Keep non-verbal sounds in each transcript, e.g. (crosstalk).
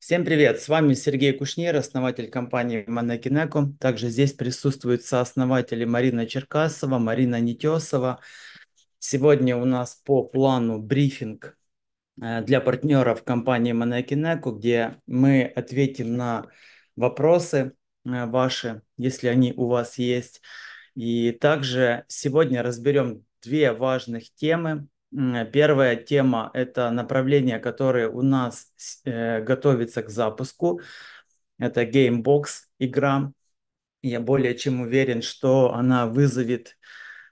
Всем привет! С вами Сергей Кушнер, основатель компании Монокинеко. Также здесь присутствуют сооснователи Марина Черкасова, Марина Нетесова. Сегодня у нас по плану брифинг э, для партнеров компании Монокинеко, где мы ответим на вопросы э, ваши, если они у вас есть. И также сегодня разберем две важных темы, Первая тема – это направление, которое у нас э, готовятся к запуску. Это Gamebox игра. Я более чем уверен, что она вызовет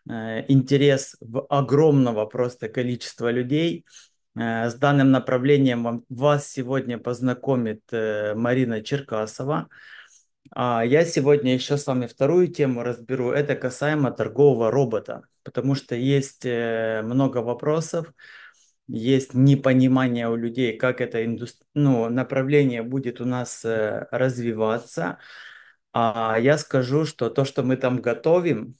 э, интерес в огромного просто количества людей. Э, с данным направлением вас сегодня познакомит э, Марина Черкасова. А я сегодня еще с вами вторую тему разберу. Это касаемо торгового робота потому что есть э, много вопросов, есть непонимание у людей, как это индустри... ну, направление будет у нас э, развиваться. А я скажу, что то, что мы там готовим,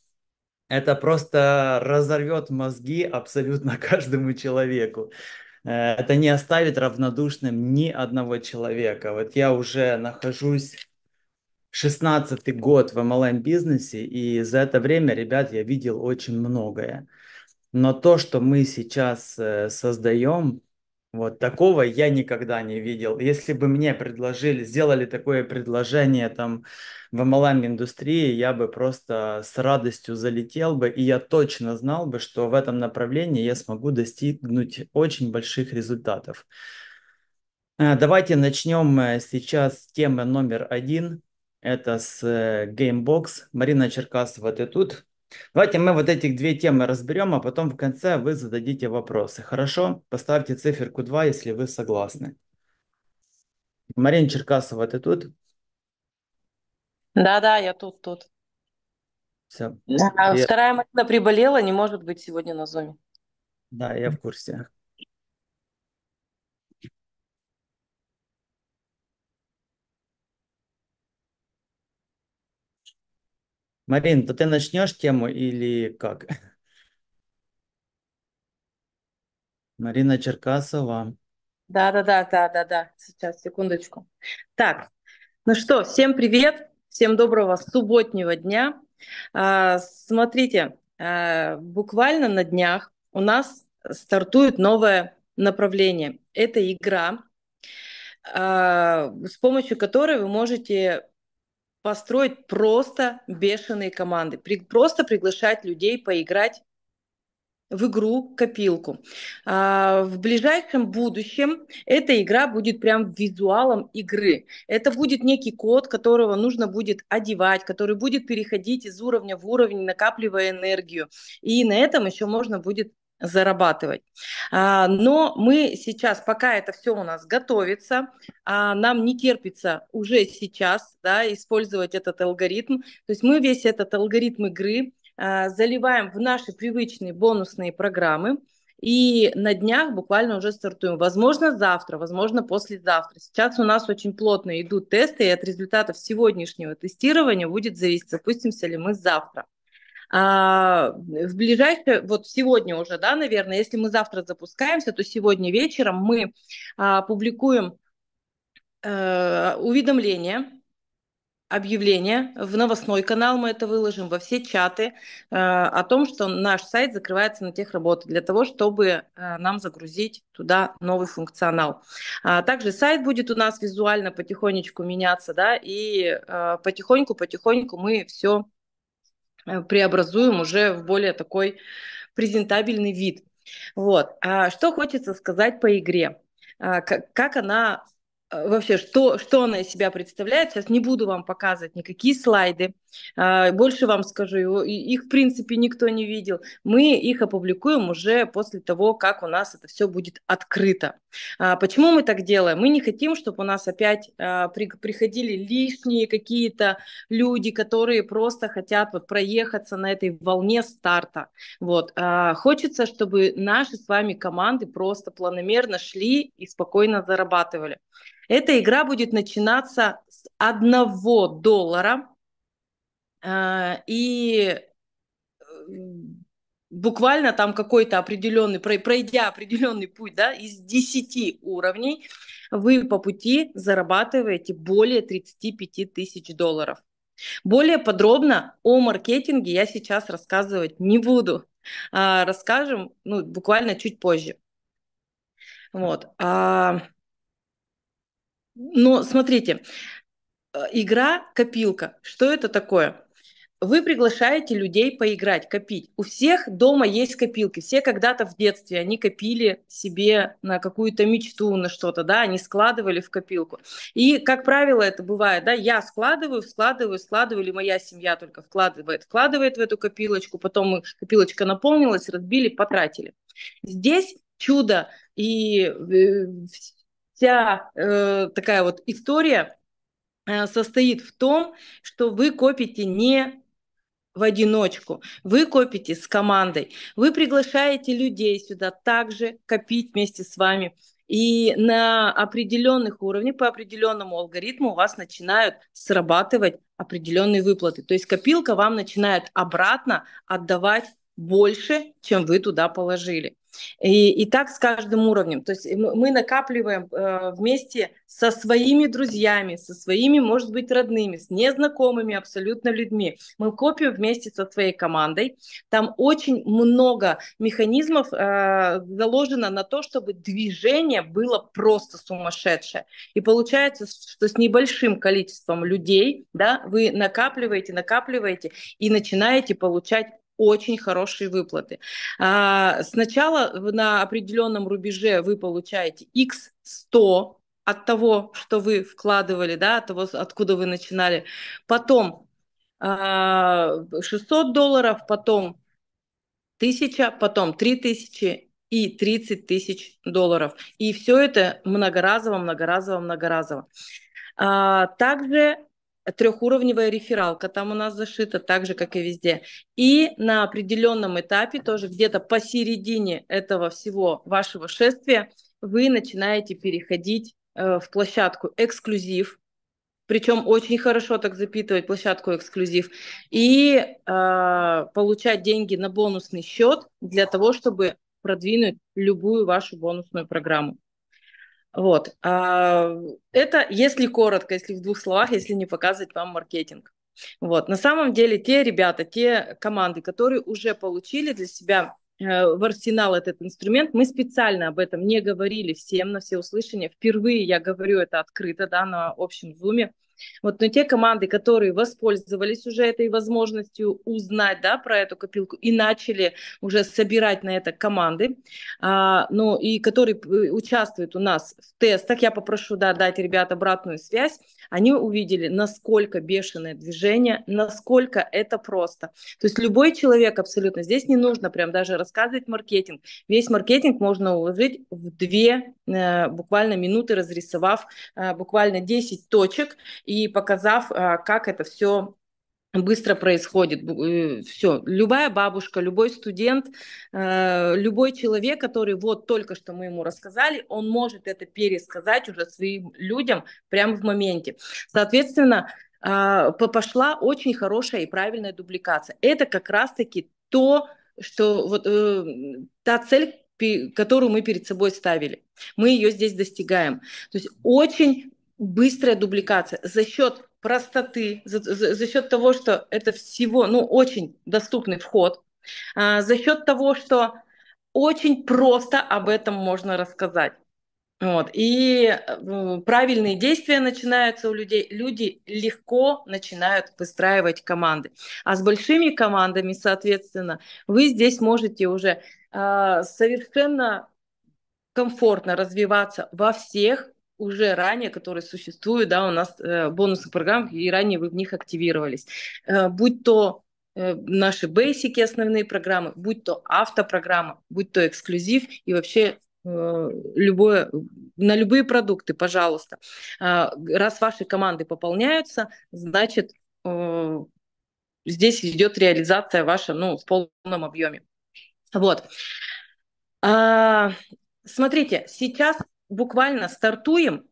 это просто разорвет мозги абсолютно (laughs) каждому человеку. Э, это не оставит равнодушным ни одного человека. Вот я уже нахожусь 16 год в MLM-бизнесе, и за это время, ребят, я видел очень многое. Но то, что мы сейчас э, создаем, вот такого я никогда не видел. Если бы мне предложили, сделали такое предложение там в MLM-индустрии, я бы просто с радостью залетел бы, и я точно знал бы, что в этом направлении я смогу достигнуть очень больших результатов. Э, давайте начнем э, сейчас с темы номер один – это с э, Gamebox. Марина Черкасова, ты тут? Давайте мы вот этих две темы разберем, а потом в конце вы зададите вопросы. Хорошо? Поставьте циферку 2, если вы согласны. Марина Черкасова, ты тут? Да-да, я тут, тут. Все. Да, э, я... Вторая Марина приболела, не может быть сегодня на зуме. Да, я в курсе. Марин, то ты начнешь тему или как? (laughs) Марина Черкасова. Да, да, да, да, да, да. Сейчас, секундочку. Так, ну что, всем привет, всем доброго субботнего дня. А, смотрите, а, буквально на днях у нас стартует новое направление. Это игра, а, с помощью которой вы можете построить просто бешеные команды, при, просто приглашать людей поиграть в игру копилку. А, в ближайшем будущем эта игра будет прям визуалом игры. Это будет некий код, которого нужно будет одевать, который будет переходить из уровня в уровень, накапливая энергию. И на этом еще можно будет зарабатывать. А, но мы сейчас, пока это все у нас готовится, а, нам не терпится уже сейчас да, использовать этот алгоритм. То есть мы весь этот алгоритм игры а, заливаем в наши привычные бонусные программы, и на днях буквально уже стартуем. Возможно, завтра, возможно, послезавтра. Сейчас у нас очень плотно идут тесты, и от результатов сегодняшнего тестирования будет зависеть, запустимся ли мы завтра а, в ближайшее, вот сегодня уже, да, наверное, если мы завтра запускаемся, то сегодня вечером мы а, публикуем а, э, уведомление объявление в новостной канал, мы это выложим во все чаты э, о том, что наш сайт закрывается на тех работы для того, чтобы э, нам загрузить туда новый функционал. А также сайт будет у нас визуально потихонечку меняться, да, и э, потихоньку-потихоньку мы все Э, преобразуем уже в более такой презентабельный вид. Вот. А что хочется сказать по игре? А, как, как она э, вообще, что, что она из себя представляет? Сейчас не буду вам показывать никакие слайды. А, больше вам скажу, их в принципе никто не видел. Мы их опубликуем уже после того, как у нас это все будет открыто. А, почему мы так делаем? Мы не хотим, чтобы у нас опять а, приходили лишние какие-то люди, которые просто хотят вот проехаться на этой волне старта. Вот. Хочется, чтобы наши с вами команды просто планомерно шли и спокойно зарабатывали. Эта игра будет начинаться с одного доллара а, и буквально там какой-то определенный, пройдя определенный путь, да, из 10 уровней, вы по пути зарабатываете более 35 тысяч долларов. Более подробно о маркетинге я сейчас рассказывать не буду. А, расскажем ну, буквально чуть позже. Вот. А, но ну, смотрите, э, игра-копилка. Что это такое? вы приглашаете людей поиграть, копить. У всех дома есть копилки. Все когда-то в детстве они копили себе на какую-то мечту, на что-то, да, они складывали в копилку. И, как правило, это бывает, да, я складываю, складываю, складываю, или моя семья только вкладывает, вкладывает в эту копилочку, потом копилочка наполнилась, разбили, потратили. Здесь чудо и э, вся э, такая вот история э, состоит в том, что вы копите не в одиночку, вы копите с командой, вы приглашаете людей сюда также копить вместе с вами. И на определенных уровнях, по определенному алгоритму у вас начинают срабатывать определенные выплаты. То есть копилка вам начинает обратно отдавать больше, чем вы туда положили. И, и так с каждым уровнем. То есть э, мы накапливаем э, вместе со своими друзьями, со своими, может быть, родными, с незнакомыми абсолютно людьми. Мы копим вместе со своей командой. Там очень много механизмов э, заложено на то, чтобы движение было просто сумасшедшее. И получается, что с небольшим количеством людей да, вы накапливаете, накапливаете и начинаете получать очень хорошие выплаты. А, сначала на определенном рубеже вы получаете x100 от того, что вы вкладывали, да, от того, откуда вы начинали. Потом 600 а, долларов, потом 1000, потом 3000 и 30 тысяч долларов. И все это многоразово, многоразово, многоразово. А, также трехуровневая рефералка там у нас зашита, так же, как и везде. И на определенном этапе, тоже где-то посередине этого всего вашего шествия, вы начинаете переходить э, в площадку эксклюзив, причем очень хорошо так запитывать площадку эксклюзив, и э, получать деньги на бонусный счет для того, чтобы продвинуть любую вашу бонусную программу. Вот. А, это, если коротко, если в двух словах, если не показывать вам маркетинг. Вот. На самом деле те ребята, те команды, которые уже получили для себя э, в арсенал этот инструмент. Мы специально об этом не говорили всем на все услышания. Впервые я говорю это открыто, да, на общем зуме. Вот, но те команды, которые воспользовались уже этой возможностью узнать да, про эту копилку и начали уже собирать на это команды, а, ну и которые э, участвуют у нас в тестах, я попрошу да, дать ребят обратную связь, они увидели, насколько бешеное движение, насколько это просто. То есть любой человек абсолютно, здесь не нужно прям даже рассказывать маркетинг. Весь маркетинг можно уложить в две э, буквально минуты, разрисовав э, буквально 10 точек и показав, э, как это все быстро происходит. Э, Все, любая бабушка, любой студент, э, любой человек, который вот только что мы ему рассказали, он может это пересказать уже своим людям прямо в моменте. Соответственно, а, пошла очень хорошая и правильная дубликация. Это как раз-таки то, что вот э, та цель, которую мы перед собой ставили, мы ее здесь достигаем. То есть очень быстрая дубликация за счет простоты, за, за, за счет того, что это всего, ну, очень доступный вход, а, за счет того, что очень просто об этом можно рассказать. Вот. И э, правильные действия начинаются у людей. Люди легко начинают выстраивать команды. А с большими командами, соответственно, вы здесь можете уже э, совершенно комфортно развиваться во всех уже ранее, которые существуют, да, у нас э, бонусы программ, и ранее вы в них активировались. Э, будь то э, наши бейсики, основные программы, будь то автопрограмма, будь то эксклюзив и вообще э, любое, на любые продукты, пожалуйста. Э, раз ваши команды пополняются, значит, э, здесь идет реализация ваша, ну, в полном объеме. Вот. А, смотрите, сейчас буквально стартуем,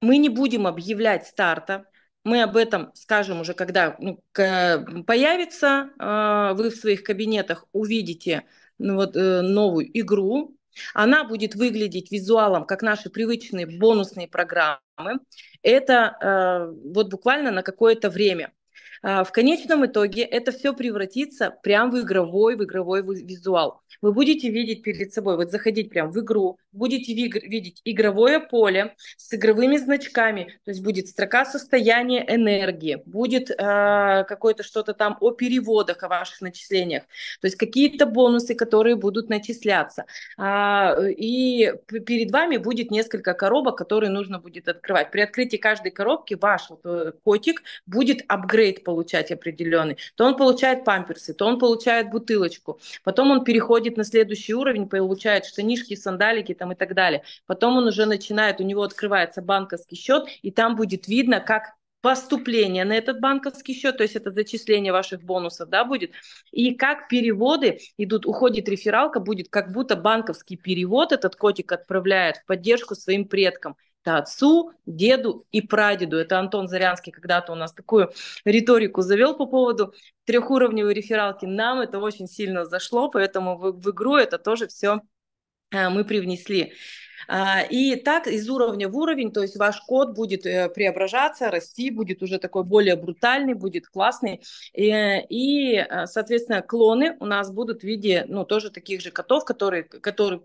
мы не будем объявлять старта, мы об этом скажем уже, когда ну, появится, э, вы в своих кабинетах увидите ну, вот, э, новую игру. Она будет выглядеть визуалом, как наши привычные бонусные программы. Это э, вот буквально на какое-то время. А, в конечном итоге это все превратится прям в игровой, в игровой визуал. Вы будете видеть перед собой, вот заходить прям в игру, будете видеть игровое поле с игровыми значками, то есть будет строка состояния энергии, будет э, какое-то что-то там о переводах, о ваших начислениях, то есть какие-то бонусы, которые будут начисляться. А, и перед вами будет несколько коробок, которые нужно будет открывать. При открытии каждой коробки ваш вот, э, котик будет апгрейд получать определенный, то он получает памперсы, то он получает бутылочку, потом он переходит на следующий уровень, получает штанишки, сандалики там и так далее. Потом он уже начинает, у него открывается банковский счет, и там будет видно, как поступление на этот банковский счет, то есть это зачисление ваших бонусов, да, будет, и как переводы идут, уходит рефералка, будет как будто банковский перевод этот котик отправляет в поддержку своим предкам это отцу, деду и прадеду. Это Антон Зарянский когда-то у нас такую риторику завел по поводу трехуровневой рефералки. Нам это очень сильно зашло, поэтому в, в игру это тоже все э, мы привнесли. А, и так из уровня в уровень, то есть ваш код будет э, преображаться, расти, будет уже такой более брутальный, будет классный. И, и э, соответственно, клоны у нас будут в виде, ну, тоже таких же котов, которые, которые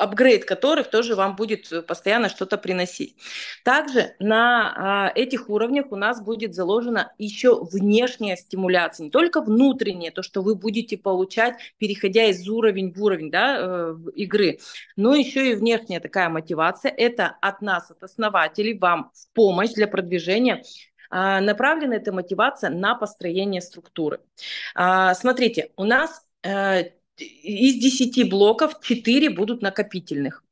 апгрейд которых тоже вам будет э, постоянно что-то приносить. Также на а, этих уровнях у нас будет заложена еще внешняя стимуляция, не только внутренняя, то, что вы будете получать, переходя из уровень в уровень да, э, игры, но еще и внешняя такая мотивация. Это от нас, от основателей, вам в помощь для продвижения а, направлена эта мотивация на построение структуры. А, смотрите, у нас э, из 10 блоков 4 будут накопительных.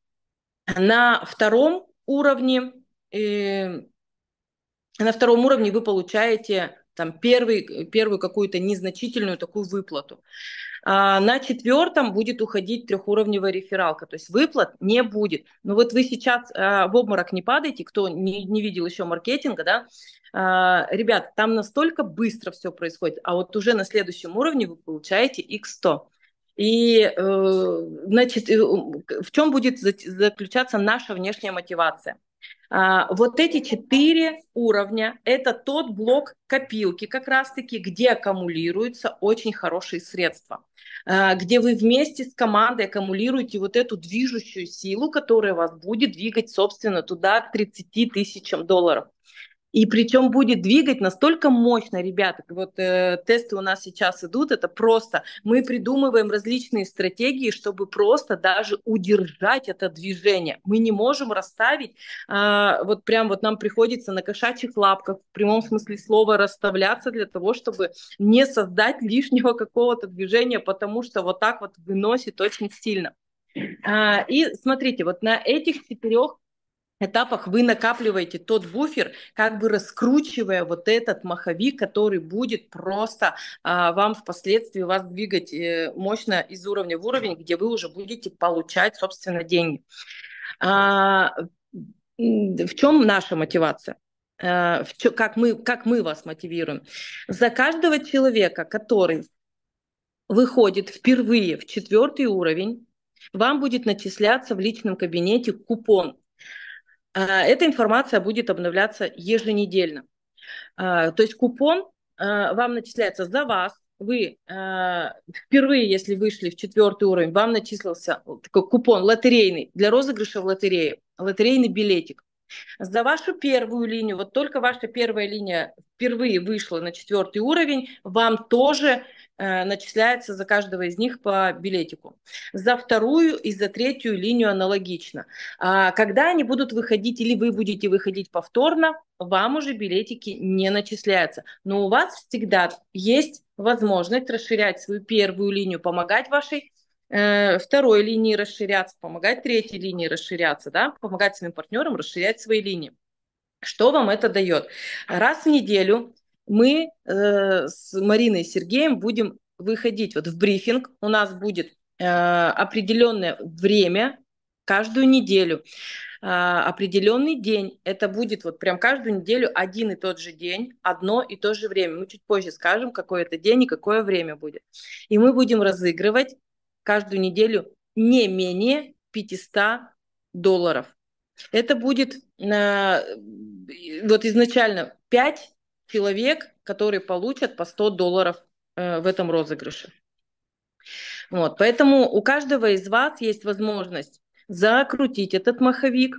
На втором уровне, э, на втором уровне вы получаете там первый, первую какую-то незначительную такую выплату. А на четвертом будет уходить трехуровневая рефералка, то есть выплат не будет. Но вот вы сейчас а, в обморок не падаете, кто не, не видел еще маркетинга, да, а, ребят, там настолько быстро все происходит, а вот уже на следующем уровне вы получаете x100. И, э, значит, э, в чем будет заключаться наша внешняя мотивация? А, вот эти четыре уровня – это тот блок копилки, как раз-таки, где аккумулируются очень хорошие средства, а, где вы вместе с командой аккумулируете вот эту движущую силу, которая вас будет двигать, собственно, туда к 30 тысячам долларов. И причем будет двигать настолько мощно, ребята. Вот э, тесты у нас сейчас идут, это просто. Мы придумываем различные стратегии, чтобы просто даже удержать это движение. Мы не можем расставить, э, вот прям вот нам приходится на кошачьих лапках, в прямом смысле слова, расставляться для того, чтобы не создать лишнего какого-то движения, потому что вот так вот выносит очень сильно. А, и смотрите, вот на этих четырех этапах вы накапливаете тот буфер, как бы раскручивая вот этот маховик, который будет просто а, вам впоследствии вас двигать э, мощно из уровня в уровень, где вы уже будете получать, собственно, деньги. А, в чем наша мотивация? А, в чё, как, мы, как мы вас мотивируем? За каждого человека, который выходит впервые в четвертый уровень, вам будет начисляться в личном кабинете купон а, эта информация будет обновляться еженедельно. А, то есть купон а, вам начисляется за вас, вы впервые, если вышли в четвертый уровень, вам начислился такой купон лотерейный для розыгрыша в лотерее, лотерейный билетик. За вашу первую линию, вот только ваша первая линия впервые вышла на четвертый уровень, вам тоже Э, начисляется за каждого из них по билетику. За вторую и за третью линию аналогично. А когда они будут выходить или вы будете выходить повторно, вам уже билетики не начисляются. Но у вас всегда есть возможность расширять свою первую линию, помогать вашей э, второй линии расширяться, помогать третьей линии расширяться, да, помогать своим партнерам расширять свои линии. Что вам это дает? Раз в неделю мы э, с Мариной и Сергеем будем выходить вот в брифинг. У нас будет э, определенное время каждую неделю, э, определенный день. Это будет вот прям каждую неделю один и тот же день, одно и то же время. Мы чуть позже скажем, какой это день и какое время будет. И мы будем разыгрывать каждую неделю не менее 500 долларов. Это будет э, вот изначально 5 человек, которые получат по 100 долларов э, в этом розыгрыше. Вот, поэтому у каждого из вас есть возможность закрутить этот маховик,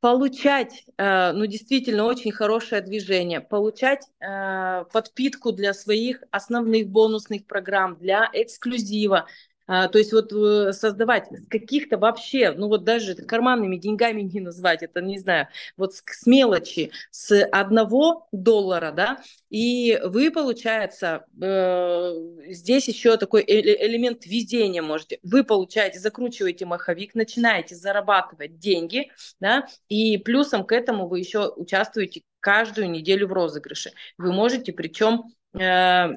получать, э, ну, действительно, очень хорошее движение, получать э, подпитку для своих основных бонусных программ, для эксклюзива, а, то есть вот э, создавать с каких-то вообще, ну вот даже карманными деньгами не назвать, это не знаю, вот с, с мелочи, с одного доллара, да, и вы, получается, э, здесь еще такой элемент везения можете. Вы получаете, закручиваете маховик, начинаете зарабатывать деньги, да, и плюсом к этому вы еще участвуете каждую неделю в розыгрыше. Вы можете причем э,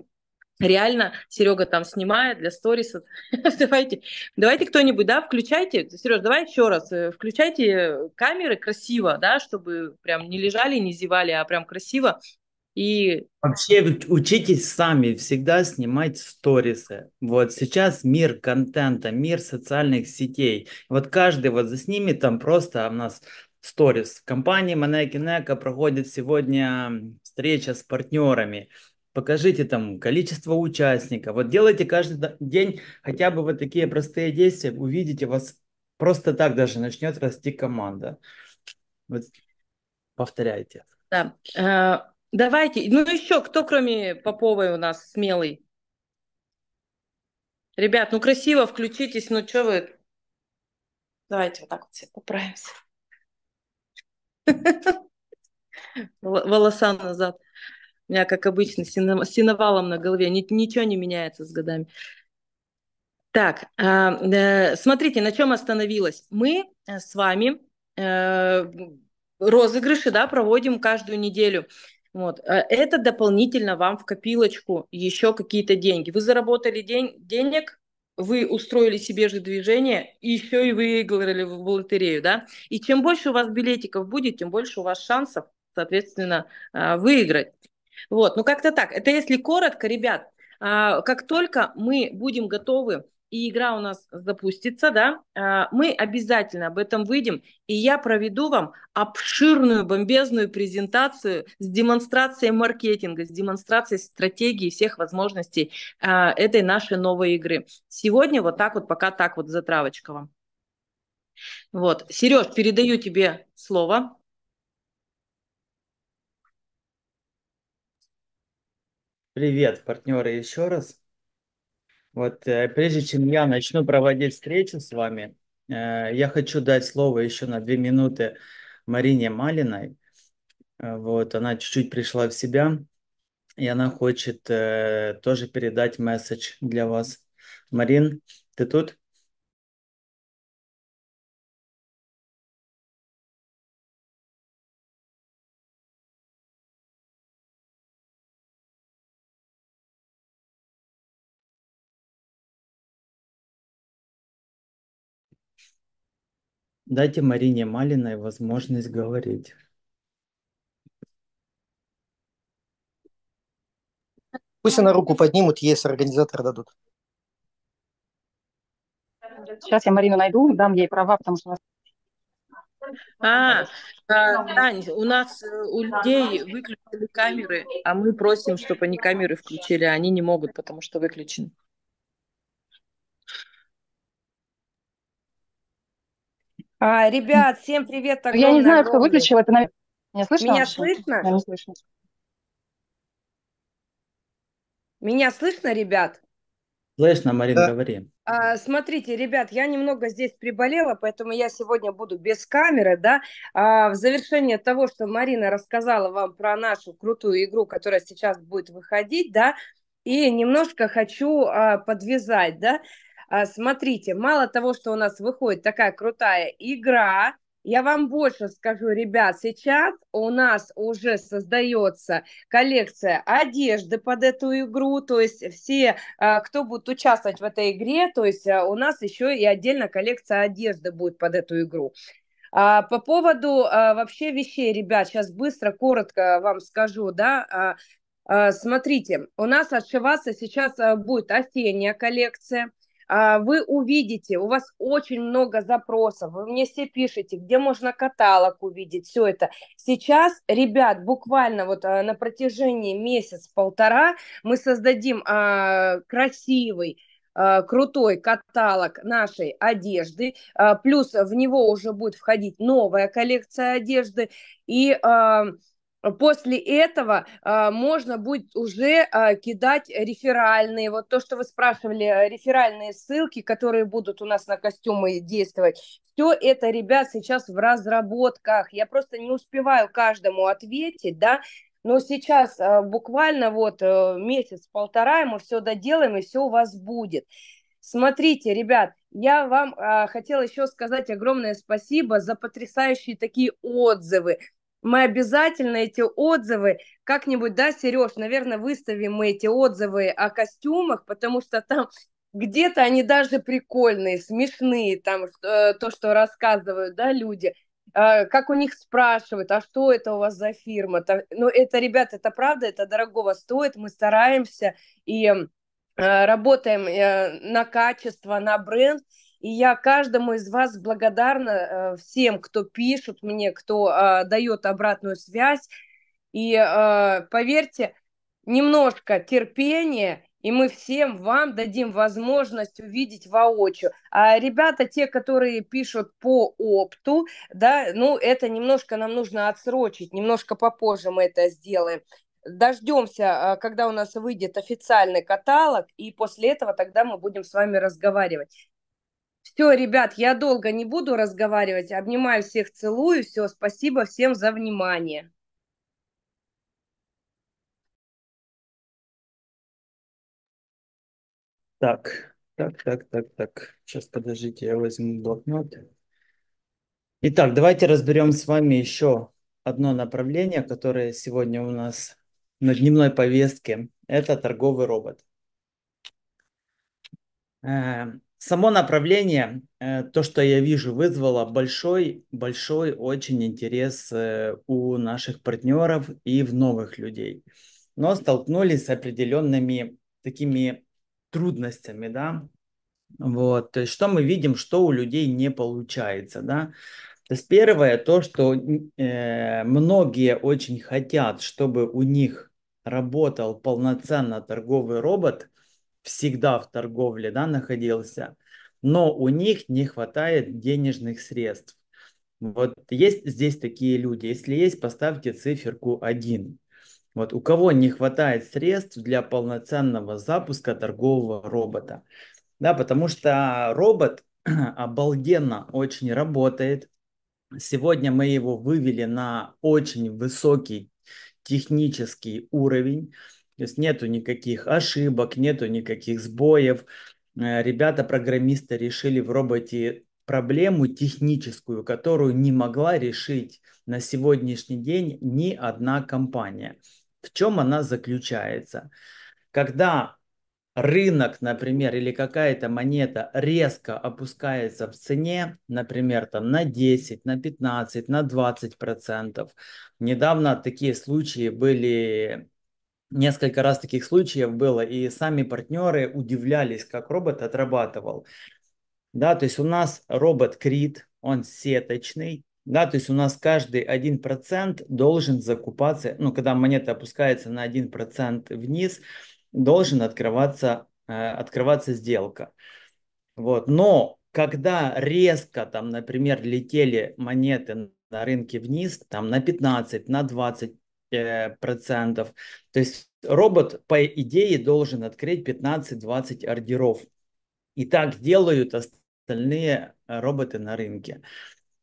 реально Серега там снимает для сториса. (laughs) давайте, давайте кто-нибудь, да, включайте. Сереж, давай еще раз, э, включайте камеры красиво, да, чтобы прям не лежали, не зевали, а прям красиво. И... Вообще учитесь сами всегда снимать сторисы. Вот сейчас мир контента, мир социальных сетей. Вот каждый вот заснимет там просто а у нас сторис. В компании Манекинека проходит сегодня встреча с партнерами покажите там количество участников. Вот делайте каждый день хотя бы вот такие простые действия, увидите, вас просто так даже начнет расти команда. Вот повторяйте. Да. Э, давайте. Ну еще, кто кроме Поповой у нас смелый? Ребят, ну красиво включитесь, ну что вы... Давайте вот так вот все поправимся. (laughs) Волоса назад. У меня, как обычно, синовалом на голове. Ничего не меняется с годами. Так, а, смотрите, на чем остановилась. Мы э, с вами э, розыгрыши да, проводим каждую неделю. Вот. А это дополнительно вам в копилочку еще какие-то деньги. Вы заработали день, денег, вы устроили себе же движение, и еще и выиграли в лотерею, да? И чем больше у вас билетиков будет, тем больше у вас шансов, соответственно, а, выиграть. Вот, ну как-то так. Это если коротко, ребят, а, как только мы будем готовы и игра у нас запустится, да, а, мы обязательно об этом выйдем, и я проведу вам обширную бомбезную презентацию с демонстрацией маркетинга, с демонстрацией стратегии всех возможностей а, этой нашей новой игры. Сегодня вот так вот, пока так вот затравочка вам. Вот, Сереж, передаю тебе слово. Привет, партнеры, еще раз. Вот э, прежде чем я начну проводить встречу с вами, э, я хочу дать слово еще на две минуты Марине Малиной. Э, вот она чуть-чуть пришла в себя, и она хочет тоже передать месседж для вас. Марин, ты тут? Дайте Марине Малиной возможность говорить. Пусть она руку поднимут, если организаторы дадут. Сейчас я Марину найду, дам ей права, потому что... А, а, Тань, у нас э, у людей выключены камеры, а мы просим, чтобы они камеры включили, а они не могут, потому что выключены. А, ребят, всем привет. Огромное, ну, Я не знаю, огромное. кто выключил, это, наверное, меня слышно? Меня слышно? Я слышно. Меня слышно, ребят? Слышно, Марина да. говори. А, смотрите, ребят, я немного здесь приболела, поэтому я сегодня буду без камеры, да. А, в завершение того, что Марина рассказала вам про нашу крутую игру, которая сейчас будет выходить, да, и немножко хочу а, подвязать, да. А, смотрите, мало того, что у нас выходит такая крутая игра, я вам больше скажу, ребят, сейчас у нас уже создается коллекция одежды под эту игру, то есть все, а, кто будет участвовать в этой игре, то есть а, у нас еще и отдельно коллекция одежды будет под эту игру. По поводу вообще вещей, ребят, сейчас быстро, коротко вам скажу, да, смотрите, у нас отшиваться сейчас будет осенняя коллекция – а, вы увидите, у вас очень много запросов, вы мне все пишете, где можно каталог увидеть, все это. Сейчас, ребят, буквально вот а, на протяжении месяц-полтора мы создадим а, красивый, крутой каталог нашей одежды, плюс в него уже будет входить новая коллекция одежды, и а после этого э, можно будет уже э, кидать реферальные, вот то, что вы спрашивали, реферальные ссылки, которые будут у нас на костюмы действовать. Все это, ребят, сейчас в разработках. Я просто не успеваю каждому ответить, да, но сейчас э, буквально вот э, месяц-полтора мы все доделаем, и все у вас будет. Смотрите, ребят, я вам э, хотела еще сказать огромное спасибо за потрясающие такие отзывы мы обязательно эти отзывы как-нибудь, да, Сереж, наверное, выставим мы эти отзывы о костюмах, потому что там где-то они даже прикольные, смешные, там э, то, что рассказывают, да, люди, а, как у них спрашивают, а что это у вас за фирма, там, ну это, ребята, это правда, это дорогого стоит, мы стараемся и э, работаем э, на качество, на бренд, и я каждому из вас благодарна, э, всем, кто пишет мне, кто а, дает обратную связь. И а, поверьте, немножко терпения, и мы всем вам дадим возможность увидеть воочию. А ребята, те, которые пишут по опту, да, ну, это немножко нам нужно отсрочить, немножко попозже мы это сделаем. Дождемся, а, когда у нас выйдет официальный каталог, и после этого тогда мы будем с вами разговаривать. Все, ребят, я долго не буду разговаривать. Обнимаю всех, целую. Все, спасибо всем за внимание. Так, так, так, так, так. Сейчас подождите, я возьму блокнот. Итак, давайте разберем с вами еще одно направление, которое сегодня у нас на дневной повестке. Это торговый робот. Э, само направление, э, то, что я вижу, вызвало большой, большой очень интерес э, у наших партнеров и в новых людей. Но столкнулись с определенными такими трудностями, да. Вот, то есть что мы видим, что у людей не получается, да. То есть первое, то, что э, многие очень хотят, чтобы у них работал полноценно торговый робот – всегда в торговле да, находился, но у них не хватает денежных средств. Вот есть здесь такие люди. Если есть, поставьте циферку 1. Вот у кого не хватает средств для полноценного запуска торгового робота. Да, потому что робот (clears throat) обалденно очень работает. Сегодня мы его вывели на очень высокий технический уровень. То есть нету никаких ошибок, нету никаких сбоев. Э, ребята-программисты решили в роботе проблему техническую, которую не могла решить на сегодняшний день ни одна компания. В чем она заключается? Когда рынок, например, или какая-то монета резко опускается в цене, например, там на 10, на 15, на 20 процентов. Недавно такие случаи были Несколько раз таких случаев было, и сами партнеры удивлялись, как робот отрабатывал. Да, то есть у нас робот крит, он сеточный, да, то есть у нас каждый 1% должен закупаться, ну, когда монета опускается на 1% вниз, должен открываться, э, открываться сделка. Вот, но когда резко, там, например, летели монеты на рынке вниз, там, на 15, на 20, Э, процентов. То есть робот, по идее, должен открыть 15-20 ордеров. И так делают остальные э, роботы на рынке.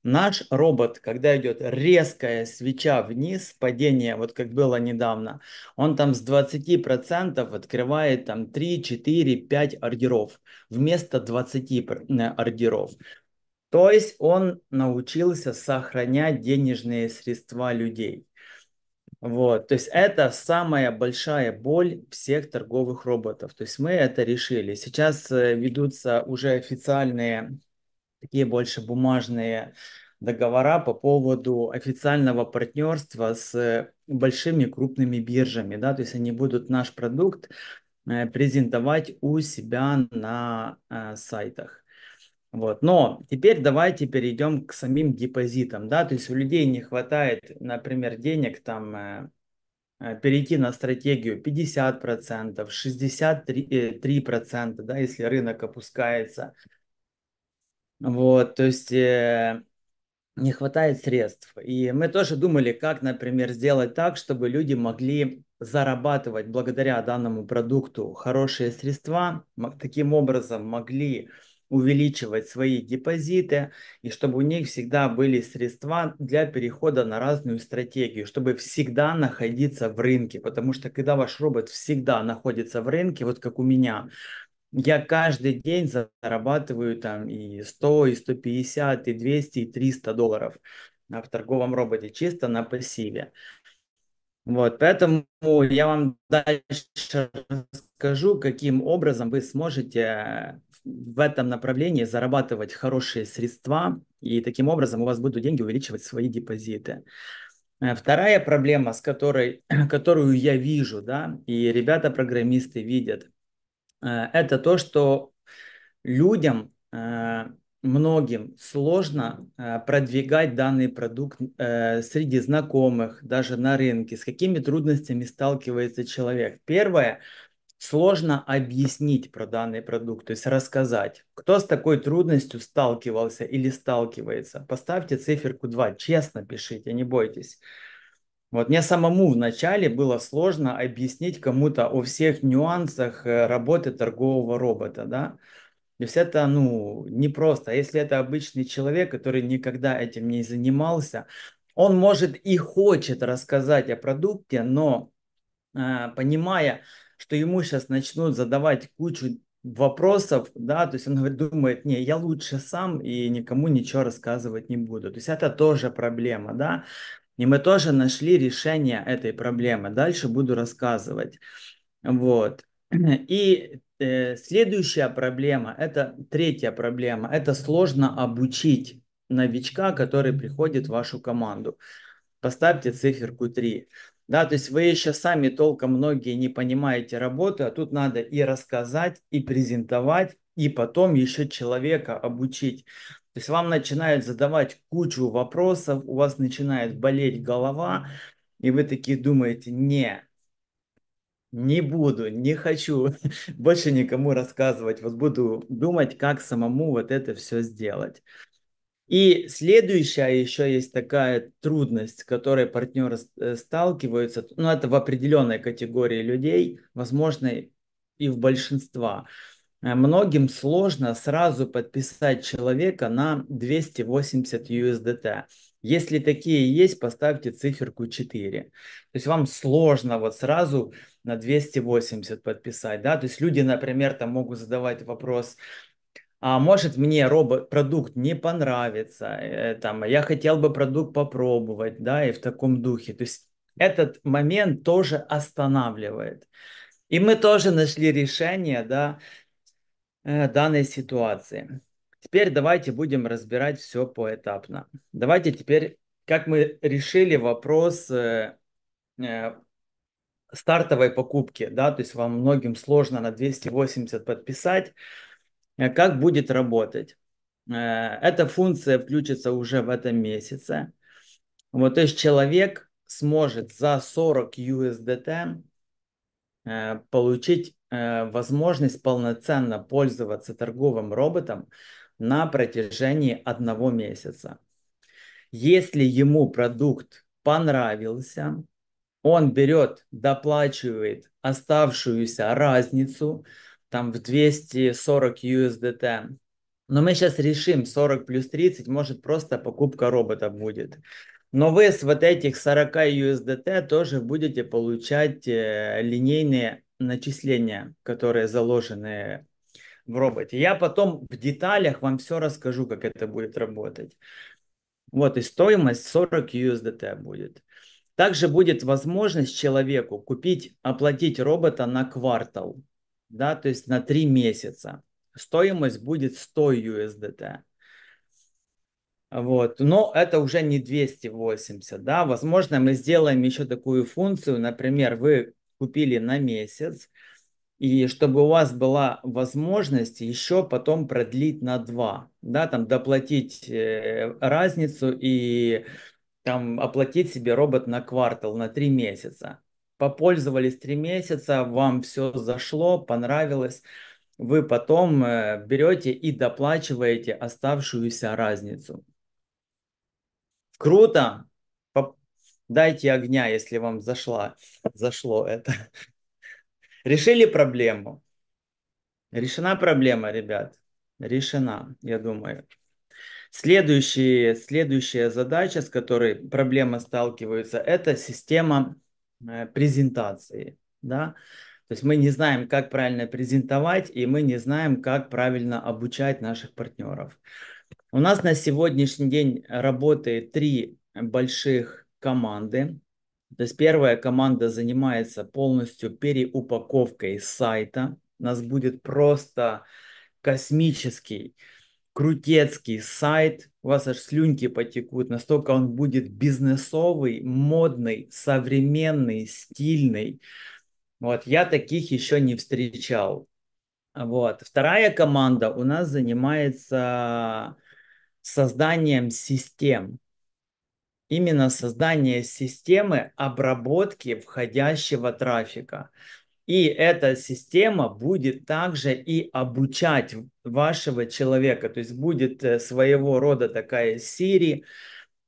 Наш робот, когда идет резкая свеча вниз, падение, вот как было недавно, он там с 20% открывает там 3, 4, 5 ордеров вместо 20 э, ордеров. То есть он научился сохранять денежные средства людей. Вот, то есть это самая большая боль всех торговых роботов. То есть мы это решили. Сейчас э, ведутся уже официальные, такие больше бумажные договора по поводу официального партнерства с э, большими крупными биржами, да, то есть они будут наш продукт э, презентовать у себя на сайтах. Вот. Но теперь давайте перейдем к самим депозитам. Да? То есть у людей не хватает, например, денег там э, э, перейти на стратегию 50%, 63%, э, да, если рынок опускается. Вот, то есть э, не хватает средств. И мы тоже думали, как, например, сделать так, чтобы люди могли зарабатывать благодаря данному продукту хорошие средства, таким образом могли э, увеличивать свои депозиты, и чтобы у них всегда были средства для перехода на разную стратегию, чтобы всегда находиться в рынке, потому что когда ваш робот всегда находится в рынке, вот как у меня, я каждый день зарабатываю там и 100, и 150, и 200, и 300 долларов в торговом роботе, чисто на пассиве. Вот, поэтому я вам дальше скажу, каким образом вы сможете э, в этом направлении зарабатывать хорошие средства, и таким образом у вас будут деньги увеличивать свои депозиты. Э, вторая проблема, с которой, (clears throat) которую я вижу, да, и ребята-программисты видят, э, это то, что людям, многим сложно продвигать данный продукт среди знакомых, даже на рынке, с какими трудностями сталкивается человек. Первое, сложно объяснить про данный продукт, то есть рассказать. Кто с такой трудностью сталкивался или сталкивается, поставьте циферку 2, честно пишите, не бойтесь. Вот мне самому вначале было сложно объяснить кому-то о всех нюансах э, работы торгового робота, да. То есть это, ну, непросто. А если это обычный человек, который никогда этим не занимался, он может и хочет рассказать о продукте, но э, понимая, что ему сейчас начнут задавать кучу вопросов, да, то есть он говорит, думает, не, я лучше сам и никому ничего рассказывать не буду. То есть это тоже проблема, да. И мы тоже нашли решение этой проблемы. Дальше буду рассказывать. Вот. И э, следующая проблема, это третья проблема, это сложно обучить новичка, который приходит в вашу команду. Поставьте циферку 3. Да, то есть вы еще сами толком многие не понимаете работы, а тут надо и рассказать, и презентовать, и потом еще человека обучить. То есть вам начинают задавать кучу вопросов, у вас начинает болеть голова, и вы такие думаете, не, не буду, не хочу (laughs) больше никому рассказывать, вот буду думать, как самому вот это все сделать. И следующая еще есть такая трудность, с которой э, партнеры сталкиваются, ну это в определенной категории людей, возможно и в большинства. Э, многим сложно сразу подписать человека на 280 USDT. Если такие есть, поставьте циферку 4. То есть вам сложно вот сразу на 280 подписать, да, то есть люди, например, там могут задавать вопрос, а может мне робот, продукт не понравится, э, там, а я хотел бы продукт попробовать, да, и в таком духе. То есть этот момент тоже останавливает. И мы тоже нашли решение, да, э, данной ситуации. Теперь давайте будем разбирать все поэтапно. Давайте теперь, как мы решили вопрос э, стартовой покупки, да, то есть вам многим сложно на 280 подписать, Э, как будет работать. Э, эта функция включится уже в этом месяце. Вот, то есть человек сможет за 40 USDT э, получить возможность полноценно пользоваться торговым роботом на протяжении одного месяца. Если ему продукт понравился, он берет, доплачивает оставшуюся разницу – там в 240 USDT. Но мы сейчас решим, 40 плюс 30, может просто покупка робота будет. Но вы с вот этих 40 USDT тоже будете получать э, линейные начисления, которые заложены в роботе. Я потом в деталях вам все расскажу, как это будет работать. Вот, и стоимость 40 USDT будет. Также будет возможность человеку купить, оплатить робота на квартал да, то есть на 3 месяца. Стоимость будет 100 USDT. Вот, но это уже не 280, да, возможно, мы сделаем еще такую функцию, например, вы купили на месяц, и чтобы у вас была возможность еще потом продлить на 2, да, там доплатить э, разницу и там оплатить себе робот на квартал, на 3 месяца попользовались три месяца, вам все зашло, понравилось, вы потом э, берете и доплачиваете оставшуюся разницу. Круто! Дайте огня, если вам зашла, зашло это. Решили проблему? Решена проблема, ребят. Решена, я думаю. Следующие, следующая задача, с которой проблемы сталкиваются, это система Э, презентации, да, то есть мы не знаем, как правильно презентовать, и мы не знаем, как правильно обучать наших партнеров. У нас на сегодняшний день работает три больших команды. То есть первая команда занимается полностью переупаковкой сайта. У нас будет просто космический крутецкий сайт, у вас аж слюнки потекут, настолько он будет бизнесовый, модный, современный, стильный. Вот, я таких еще не встречал. Вот. Вторая команда у нас занимается созданием систем. Именно создание системы обработки входящего трафика. И эта система будет также и обучать вашего человека, то есть будет э, своего рода такая Siri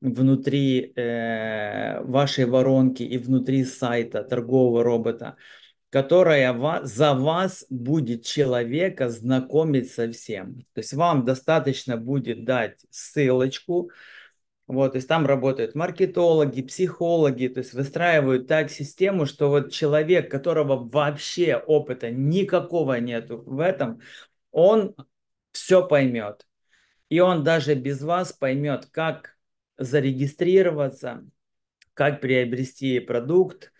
внутри э, вашей воронки и внутри сайта торгового робота, которая вас, за вас будет человека знакомить со всем. То есть вам достаточно будет дать ссылочку, вот, то есть там работают маркетологи, психологи, то есть выстраивают так систему, что вот человек, которого вообще опыта никакого нету в этом, он все поймет. И он даже без вас поймет, как зарегистрироваться, как приобрести продукт,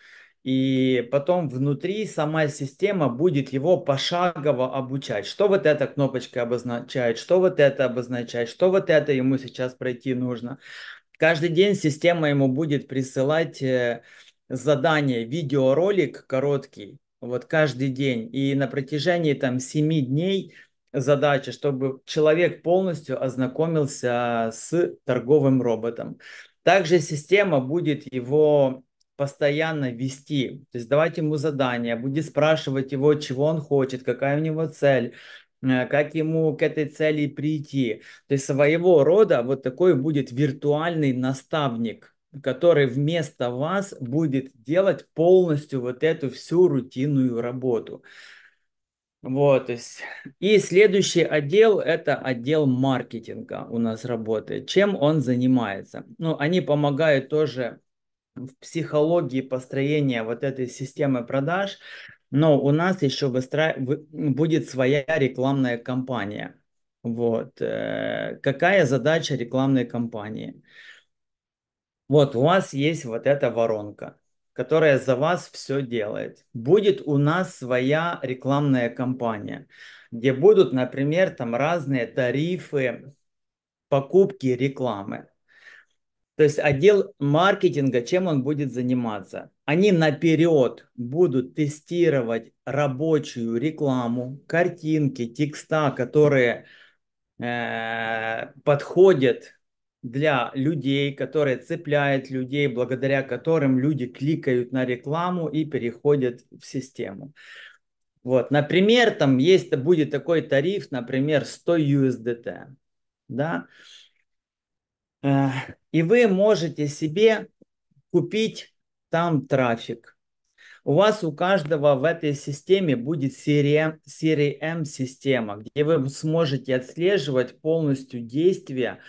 и потом внутри сама система будет его пошагово обучать. Что вот эта кнопочка обозначает, что вот это обозначает, что вот это ему сейчас пройти нужно. Каждый день система ему будет присылать э, задание, видеоролик короткий, вот каждый день. И на протяжении там 7 дней задача, чтобы человек полностью ознакомился с торговым роботом. Также система будет его постоянно вести. То есть давать ему задание, буди спрашивать его, чего он хочет, какая у него цель, э, как ему к этой цели прийти. То есть своего рода вот такой будет виртуальный наставник, который вместо вас будет делать полностью вот эту всю рутинную работу. Вот, то есть. И следующий отдел – это отдел маркетинга у нас работает. Чем он занимается? Ну, они помогают тоже в психологии построения вот этой системы продаж, но у нас еще выстра... будет своя рекламная кампания. Вот. Э, какая задача рекламной кампании? Вот у вас есть вот эта воронка, которая за вас все делает. Будет у нас своя рекламная кампания, где будут, например, там разные тарифы покупки рекламы. То есть отдел маркетинга, чем он будет заниматься? Они наперед будут тестировать рабочую рекламу, картинки, текста, которые э, подходят для людей, которые цепляют людей, благодаря которым люди кликают на рекламу и переходят в систему. Вот, например, там есть, будет такой тариф, например, 100 USDT, да, Э, и вы можете себе купить там трафик. У вас у каждого в этой системе будет серия CRM-система, где вы сможете отслеживать полностью действия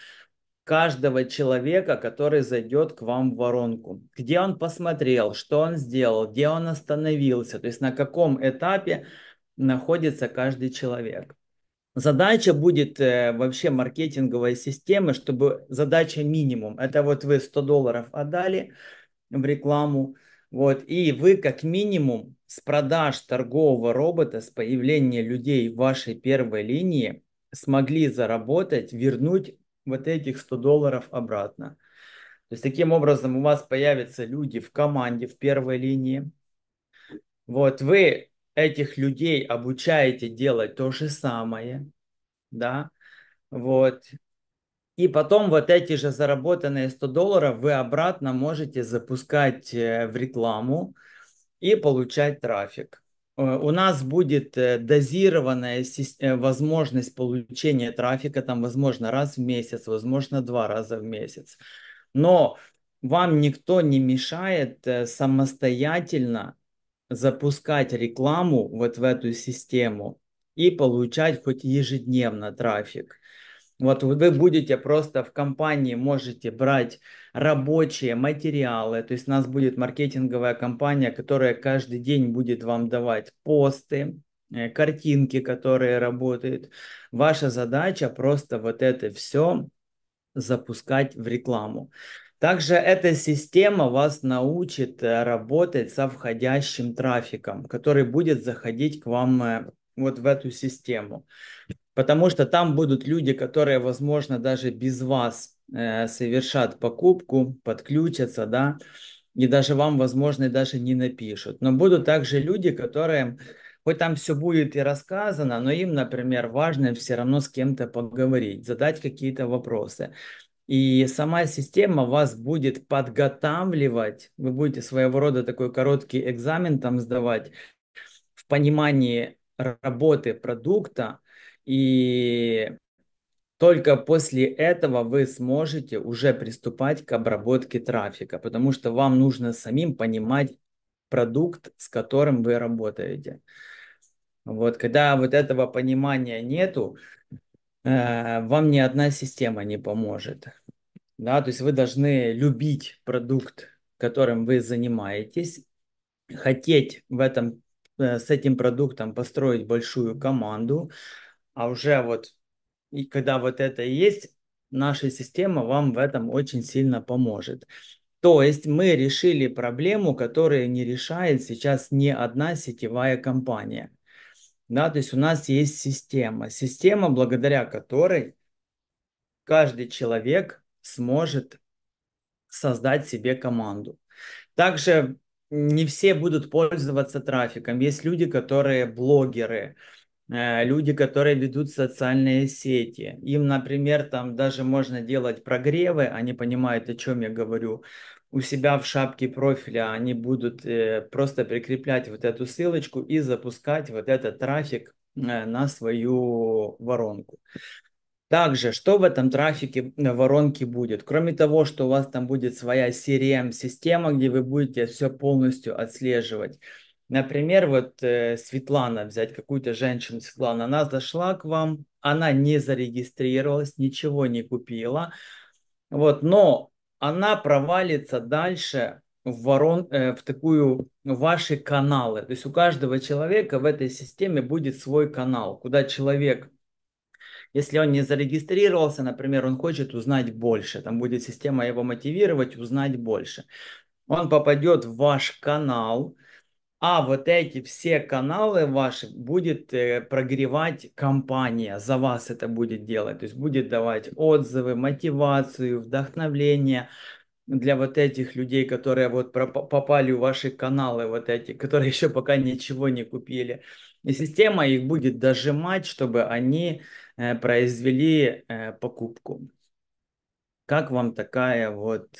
каждого человека, который зайдет к вам в воронку. Где он посмотрел, что он сделал, где он остановился, то есть на каком этапе находится каждый человек. Задача будет э, вообще маркетинговой системы, чтобы задача минимум. Это вот вы 100 долларов отдали в рекламу, вот, и вы как минимум с продаж торгового робота, с появления людей в вашей первой линии смогли заработать, вернуть вот этих 100 долларов обратно. То есть таким образом у вас появятся люди в команде, в первой линии. Вот вы этих людей обучаете делать то же самое, да, вот, и потом вот эти же заработанные 100 долларов вы обратно можете запускать э, в рекламу и получать трафик. Э, у нас будет э, дозированная возможность получения трафика, там, возможно, раз в месяц, возможно, два раза в месяц. Но вам никто не мешает самостоятельно запускать рекламу вот в эту систему и получать хоть ежедневно трафик. Вот вы будете просто в компании, можете брать рабочие материалы, то есть у нас будет маркетинговая компания, которая каждый день будет вам давать посты, э, картинки, которые работают. Ваша задача просто вот это все запускать в рекламу. Также эта система вас научит э, работать со входящим трафиком, который будет заходить к вам э, вот в эту систему. Потому что там будут люди, которые, возможно, даже без вас э, совершат покупку, подключатся, да, и даже вам, возможно, даже не напишут. Но будут также люди, которые, хоть там все будет и рассказано, но им, например, важно все равно с кем-то поговорить, задать какие-то вопросы. И сама система вас будет подготавливать, вы будете своего рода такой короткий экзамен там сдавать в понимании работы продукта, и только после этого вы сможете уже приступать к обработке трафика, потому что вам нужно самим понимать продукт, с которым вы работаете. Вот, когда вот этого понимания нету, Э, вам ни одна система не поможет. Да, то есть вы должны любить продукт, которым вы занимаетесь, хотеть в этом, э, с этим продуктом построить большую команду, а уже вот, и когда вот это есть, наша система вам в этом очень сильно поможет. То есть мы решили проблему, которую не решает сейчас ни одна сетевая компания да, то есть у нас есть система, система, благодаря которой каждый человек сможет создать себе команду. Также не все будут пользоваться трафиком. Есть люди, которые блогеры, э, люди, которые ведут социальные сети. Им, например, там даже можно делать прогревы, они понимают, о чем я говорю у себя в шапке профиля они будут э, просто прикреплять вот эту ссылочку и запускать вот этот трафик э, на свою воронку. Также, что в этом трафике э, воронки будет? Кроме того, что у вас там будет своя CRM-система, где вы будете все полностью отслеживать. Например, вот э, Светлана, взять какую-то женщину, Светлана, она зашла к вам, она не зарегистрировалась, ничего не купила, вот, но она провалится дальше в, ворон, э, в такую ваши каналы. То есть у каждого человека в этой системе будет свой канал, куда человек, если он не зарегистрировался, например, он хочет узнать больше, там будет система его мотивировать, узнать больше. Он попадет в ваш канал, а вот эти все каналы ваши будет э, прогревать компания, за вас это будет делать, то есть будет давать отзывы, мотивацию, вдохновление для вот этих людей, которые вот попали в ваши каналы, вот эти, которые (laughs) еще пока ничего не купили. И система их будет дожимать, чтобы они э, произвели э, покупку. Как вам такая вот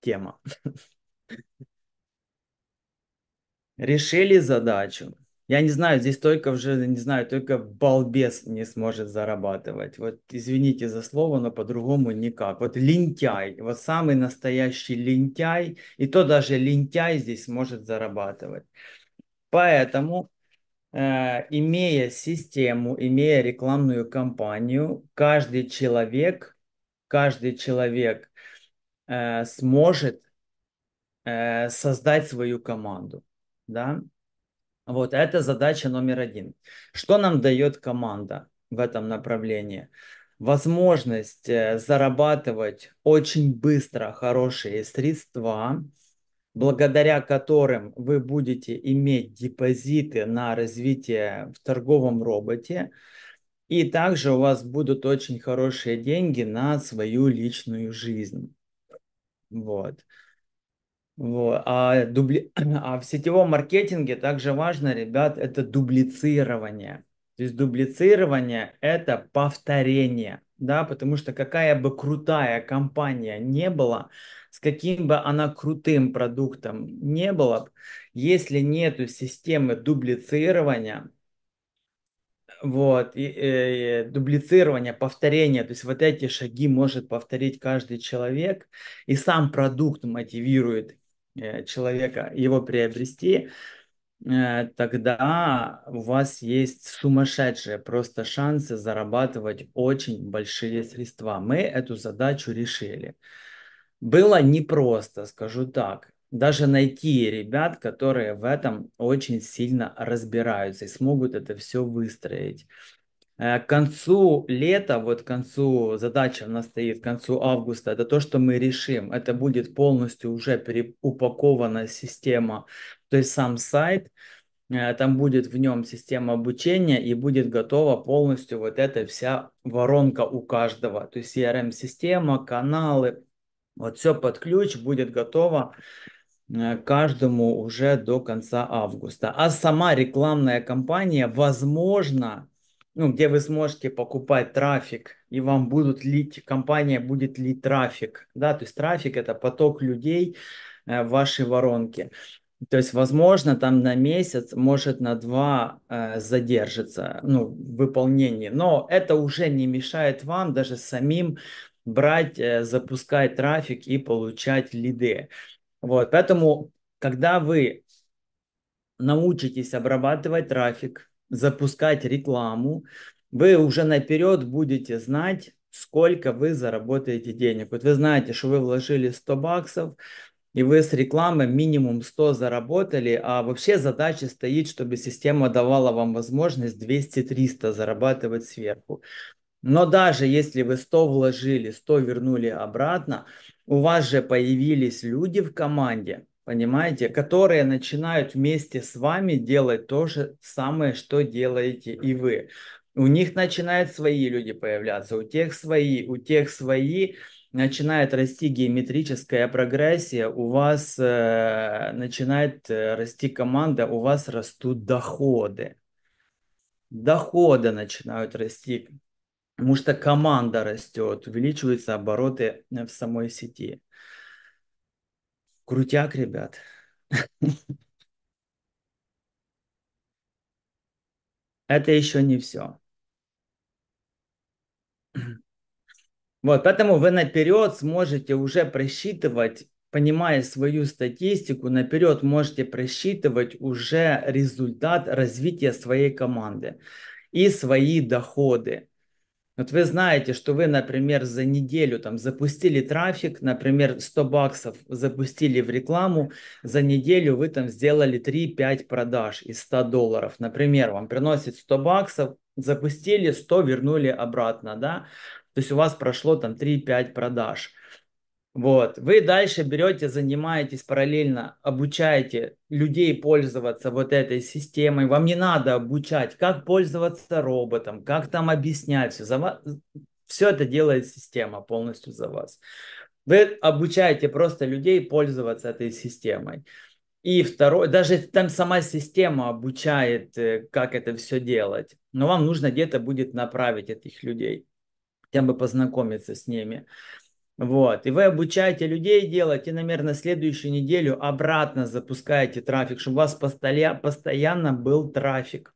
тема? (laughs) Решили задачу. Я не знаю, здесь только уже, не знаю, только балбес не сможет зарабатывать. Вот извините за слово, но по-другому никак. Вот лентяй, вот самый настоящий лентяй, и то даже лентяй здесь может зарабатывать. Поэтому, э, имея систему, имея рекламную кампанию, каждый человек, каждый человек э, сможет э, создать свою команду да, вот это задача номер один. Что нам дает команда в этом направлении? Возможность э, зарабатывать очень быстро хорошие средства, благодаря которым вы будете иметь депозиты на развитие в торговом роботе, и также у вас будут очень хорошие деньги на свою личную жизнь. Вот. Вот. А, дубли... (clears throat) а в сетевом маркетинге также важно, ребят, это дублицирование. То есть дублицирование – это повторение, да, потому что какая бы крутая компания не была, с каким бы она крутым продуктом не была, если нету системы дублицирования, вот, и, и, э, и, дублицирование, повторение, то есть вот эти шаги может повторить каждый человек, и сам продукт мотивирует Э, человека, его приобрести, э, тогда у вас есть сумасшедшие просто шансы зарабатывать очень большие средства. Мы эту задачу решили. Было непросто, скажу так. Даже найти ребят, которые в этом очень сильно разбираются и смогут это все выстроить. Э, к концу лета, вот к концу задача у нас стоит, к концу августа, это то, что мы решим. Это будет полностью уже переупакована система, то есть сам сайт, э, там будет в нем система обучения и будет готова полностью вот эта вся воронка у каждого. То есть CRM-система, каналы, вот все под ключ будет готово э, каждому уже до конца августа. А сама рекламная кампания, возможно, ну, где вы сможете покупать трафик, и вам будут лить, компания будет лить трафик, да, то есть трафик это поток людей э, в вашей воронке. То есть, возможно, там на месяц, может, на два э, задержится ну, выполнение. Но это уже не мешает вам даже самим брать, э, запускать трафик и получать лиды. Вот, поэтому, когда вы научитесь обрабатывать трафик, запускать рекламу, вы уже наперед будете знать, сколько вы заработаете денег. Вот вы знаете, что вы вложили 100 баксов, и вы с рекламы минимум 100 заработали, а вообще задача стоит, чтобы система давала вам возможность 200-300 зарабатывать сверху. Но даже если вы 100 вложили, 100 вернули обратно, у вас же появились люди в команде, понимаете, которые начинают вместе с вами делать то же самое, что делаете и вы. У них начинают свои люди появляться, у тех свои, у тех свои, начинает расти геометрическая прогрессия, у вас э, начинает э, расти команда, у вас растут доходы. Доходы начинают расти, потому что команда растет, увеличиваются обороты э, в самой сети. Крутяк, ребят. Это еще не все. Вот, поэтому вы наперед сможете уже просчитывать, понимая свою статистику, наперед можете просчитывать уже результат развития своей команды и свои доходы. Вот вы знаете, что вы, например, за неделю там запустили трафик, например, 100 баксов запустили в рекламу, за неделю вы там сделали 3-5 продаж из 100 долларов. Например, вам приносит 100 баксов, запустили 100, вернули обратно, да? То есть у вас прошло там 3-5 продаж. Вот. Вы дальше берете, занимаетесь параллельно, обучаете людей пользоваться вот этой системой. Вам не надо обучать, как пользоваться роботом, как там объяснять. Все, за вас... все это делает система полностью за вас. Вы обучаете просто людей пользоваться этой системой. И второй, даже там сама система обучает, э, как это все делать. Но вам нужно где-то будет направить этих людей, хотя бы познакомиться с ними. Вот. И вы обучаете людей делать, и, наверное, следующую неделю обратно запускаете трафик, чтобы у вас постоянно был трафик.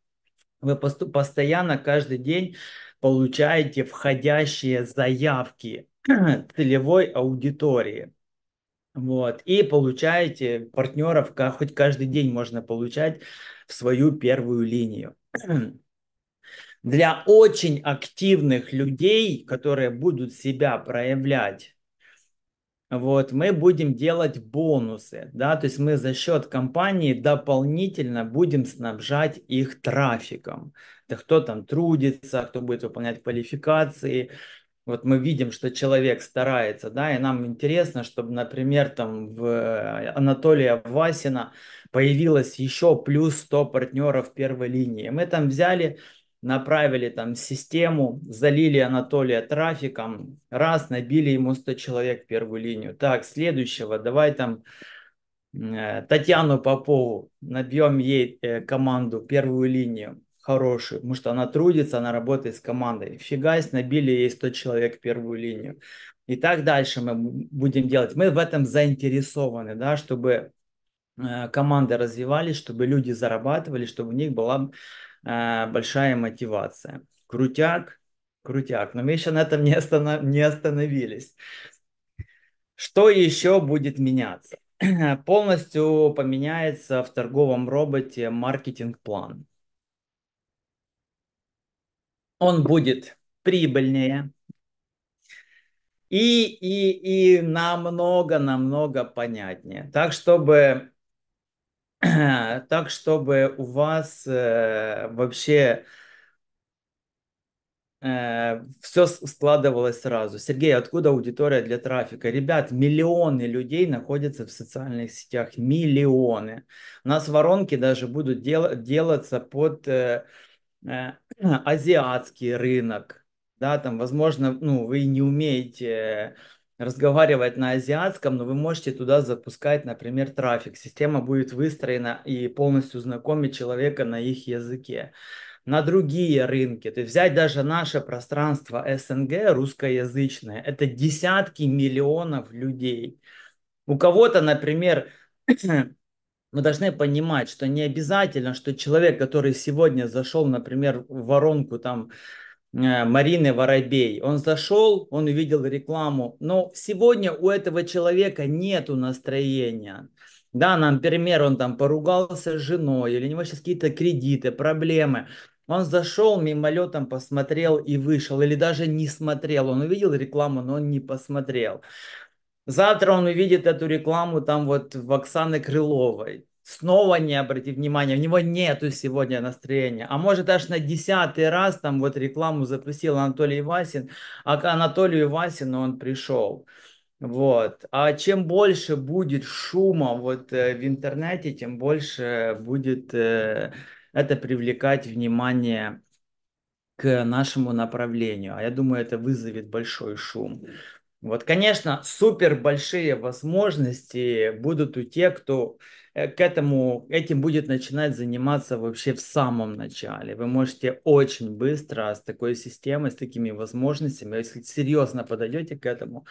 Вы постоянно каждый день получаете входящие заявки (clears throat) целевой аудитории. Вот. И получаете партнеров, хоть каждый день можно получать в свою первую линию. (clears throat) Для очень активных людей, которые будут себя проявлять вот, мы будем делать бонусы, да, то есть мы за счет компании дополнительно будем снабжать их трафиком. Да, кто там трудится, кто будет выполнять квалификации, вот мы видим, что человек старается, да, и нам интересно, чтобы, например, там в э, Анатолия Васина появилось еще плюс 100 партнеров первой линии. Мы там взяли направили там систему, залили Анатолия трафиком, раз, набили ему 100 человек в первую линию. Так, следующего, давай там э, Татьяну Попову, набьем ей э, команду, первую линию хорошую, потому что она трудится, она работает с командой. Фигась, набили ей 100 человек в первую линию. И так дальше мы будем делать. Мы в этом заинтересованы, да, чтобы э, команды развивались, чтобы люди зарабатывали, чтобы у них была а, большая мотивация. Крутяк, крутяк. Но мы еще на этом не, останов... не остановились. Что еще будет меняться? (clears throat) Полностью поменяется в торговом роботе маркетинг-план. Он будет прибыльнее, и, и, и намного, намного понятнее. Так, чтобы (clears throat) так, чтобы у вас э, вообще э, все складывалось сразу. Сергей, откуда аудитория для трафика? Ребят, миллионы людей находятся в социальных сетях. Миллионы. У нас воронки даже будут дел- делаться под э, э, (clears throat) азиатский рынок. Да, там, возможно, ну, вы не умеете разговаривать на азиатском, но вы можете туда запускать, например, трафик. Система будет выстроена и полностью знакомить человека на их языке. На другие рынки, то есть взять даже наше пространство СНГ русскоязычное, это десятки миллионов людей. У кого-то, например, мы (clears throat) должны понимать, что не обязательно, что человек, который сегодня зашел, например, в воронку там Э, Марины Воробей. Он зашел, он увидел рекламу, но сегодня у этого человека нету настроения. Да, например, он там поругался с женой, или у него сейчас какие-то кредиты, проблемы. Он зашел, мимолетом посмотрел и вышел, или даже не смотрел. Он увидел рекламу, но он не посмотрел. Завтра он увидит эту рекламу там вот в Оксаны Крыловой снова не обратив внимания, у него нету сегодня настроения. А может даже на десятый раз там вот рекламу запустил Анатолий Васин, а к Анатолию Васину он пришел. Вот. А чем больше будет шума вот э, в интернете, тем больше будет э, это привлекать внимание к нашему направлению. А я думаю, это вызовет большой шум. Вот, конечно, супер большие возможности будут у тех, кто Э, к этому, этим будет начинать заниматься вообще в самом начале. Вы можете очень быстро с такой системой, с такими возможностями, а если серьезно подойдете к этому,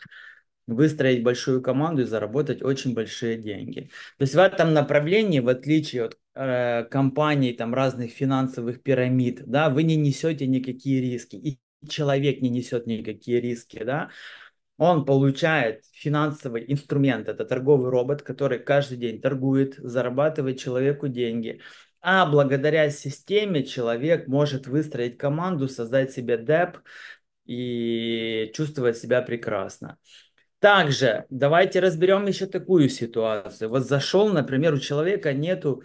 выстроить большую команду и заработать очень большие деньги. То есть в этом направлении, в отличие от э, компаний там разных финансовых пирамид, да, вы не несете никакие риски. И человек не несет никакие риски, да, он получает финансовый инструмент, это торговый робот, который каждый день торгует, зарабатывает человеку деньги. А благодаря системе человек может выстроить команду, создать себе деп и чувствовать себя прекрасно. Также давайте разберем еще такую ситуацию. Вот зашел, например, у человека нету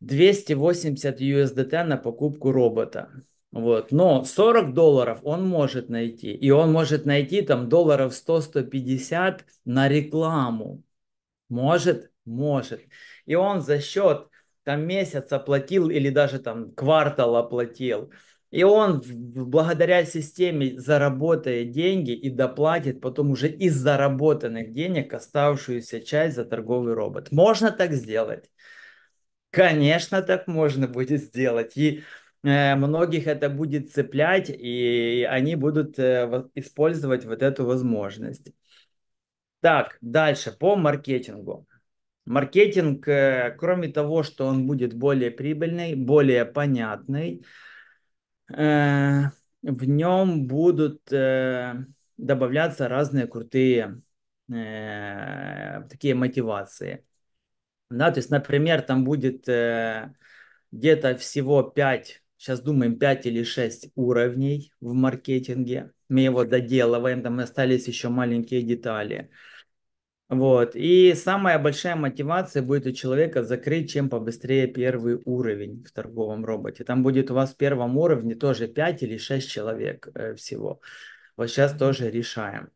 280 USDT на покупку робота. Вот. Но 40 долларов он может найти. И он может найти там долларов 100-150 на рекламу. Может, может. И он за счет там месяца платил или даже там квартала платил. И он благодаря системе заработает деньги и доплатит потом уже из заработанных денег оставшуюся часть за торговый робот. Можно так сделать? Конечно, так можно будет сделать. И Э, многих это будет цеплять, и они будут э, использовать вот эту возможность. Так, дальше по маркетингу. Маркетинг, э, кроме того, что он будет более прибыльный, более понятный, в нем будут добавляться разные крутые такие мотивации. Да, то есть, например, там будет где-то всего 5 сейчас думаем 5 или 6 уровней в маркетинге. Мы его доделываем, там остались еще маленькие детали. Вот. И самая большая мотивация будет у человека закрыть чем побыстрее первый уровень в торговом роботе. Там будет у вас в первом уровне тоже 5 или 6 человек э, всего. Вот сейчас тоже решаем.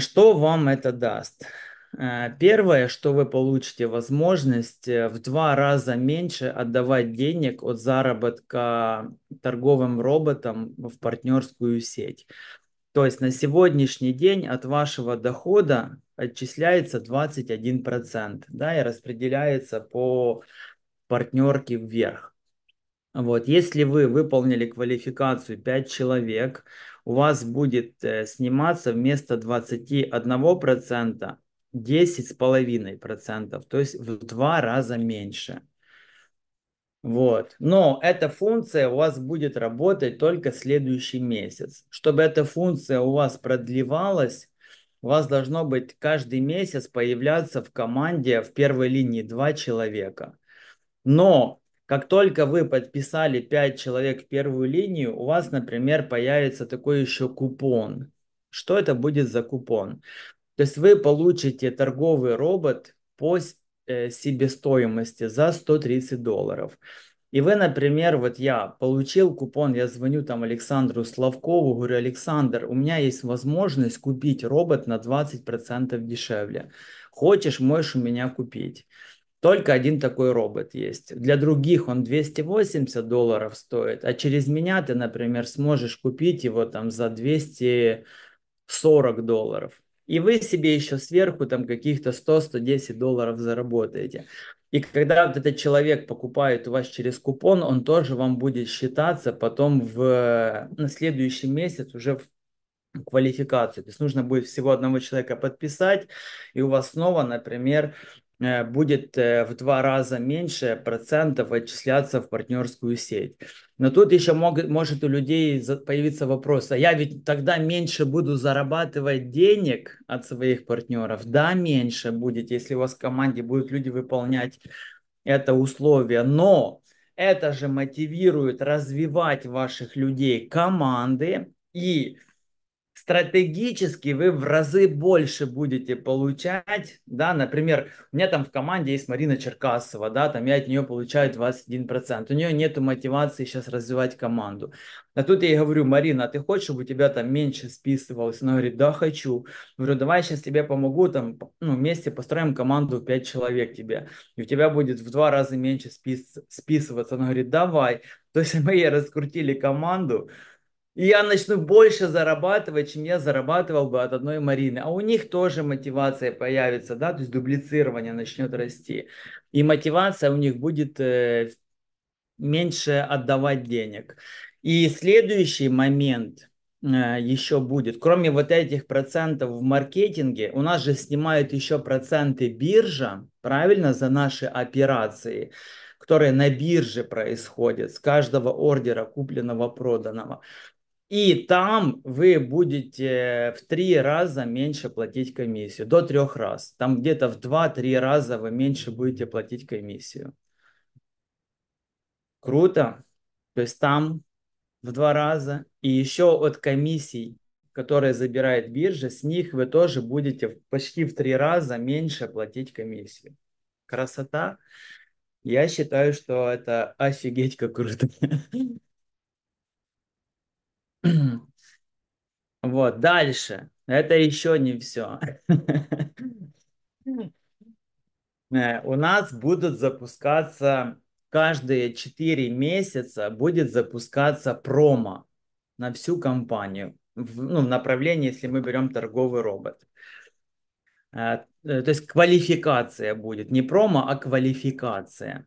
Что вам это даст? Э, первое, что вы получите возможность э, в два раза меньше отдавать денег от заработка торговым роботам в партнерскую сеть. То есть на сегодняшний день от вашего дохода отчисляется 21%, да, и распределяется по партнерке вверх. Вот, если вы выполнили квалификацию 5 человек, у вас будет э, сниматься вместо 21% с половиной процентов, то есть в два раза меньше. Вот. Но эта функция у вас будет работать только следующий месяц. Чтобы эта функция у вас продлевалась, у вас должно быть каждый месяц появляться в команде в первой линии два человека. Но как только вы подписали 5 человек в первую линию, у вас, например, появится такой еще купон. Что это будет за купон? То есть вы получите торговый робот по э, себестоимости за 130 долларов. И вы, например, вот я получил купон, я звоню там Александру Славкову, говорю, Александр, у меня есть возможность купить робот на 20% дешевле. Хочешь, можешь у меня купить. Только один такой робот есть. Для других он 280 долларов стоит, а через меня ты, например, сможешь купить его там за 240 долларов и вы себе еще сверху там каких-то 100-110 долларов заработаете. И когда вот этот человек покупает у вас через купон, он тоже вам будет считаться потом в, на следующий месяц уже в квалификацию. То есть нужно будет всего одного человека подписать, и у вас снова, например, Э, будет э, в два раза меньше процентов отчисляться в партнерскую сеть. Но тут еще мог, может у людей появиться вопрос, а я ведь тогда меньше буду зарабатывать денег от своих партнеров. Да, меньше будет, если у вас в команде будут люди выполнять это условие, но это же мотивирует развивать ваших людей команды и стратегически вы в разы больше будете получать, да, например, у меня там в команде есть Марина Черкасова, да, там я от нее получаю 21%, у нее нет мотивации сейчас развивать команду. А тут я ей говорю, Марина, а ты хочешь, чтобы у тебя там меньше списывалось? Она говорит, да, хочу. Говорю, давай сейчас тебе помогу, там, ну, вместе построим команду 5 человек тебе, и у тебя будет в два раза меньше спис списываться. Она говорит, давай. То есть (laughs) мы ей раскрутили команду, и я начну больше зарабатывать, чем я зарабатывал бы от одной Марины. А у них тоже мотивация появится, да, то есть дублицирование начнет расти. И мотивация у них будет э, меньше отдавать денег. И следующий момент э, еще будет, кроме вот этих процентов в маркетинге, у нас же снимают еще проценты биржа, правильно, за наши операции которые на бирже происходят, с каждого ордера купленного, проданного. И там вы будете в три раза меньше платить комиссию, до трех раз. Там где-то в два-три раза вы меньше будете платить комиссию. Круто. То есть там в два раза. И еще от комиссий, которые забирает биржа, с них вы тоже будете почти в три раза меньше платить комиссию. Красота. Я считаю, что это офигеть как круто. (laughs) (clears throat) Вот, дальше. Это еще не все. (laughs) Э, у нас будут запускаться каждые 4 месяца будет запускаться промо на всю компанию в, ну, в направлении, если мы берем торговый робот. Э, э, то есть квалификация будет, не промо, а квалификация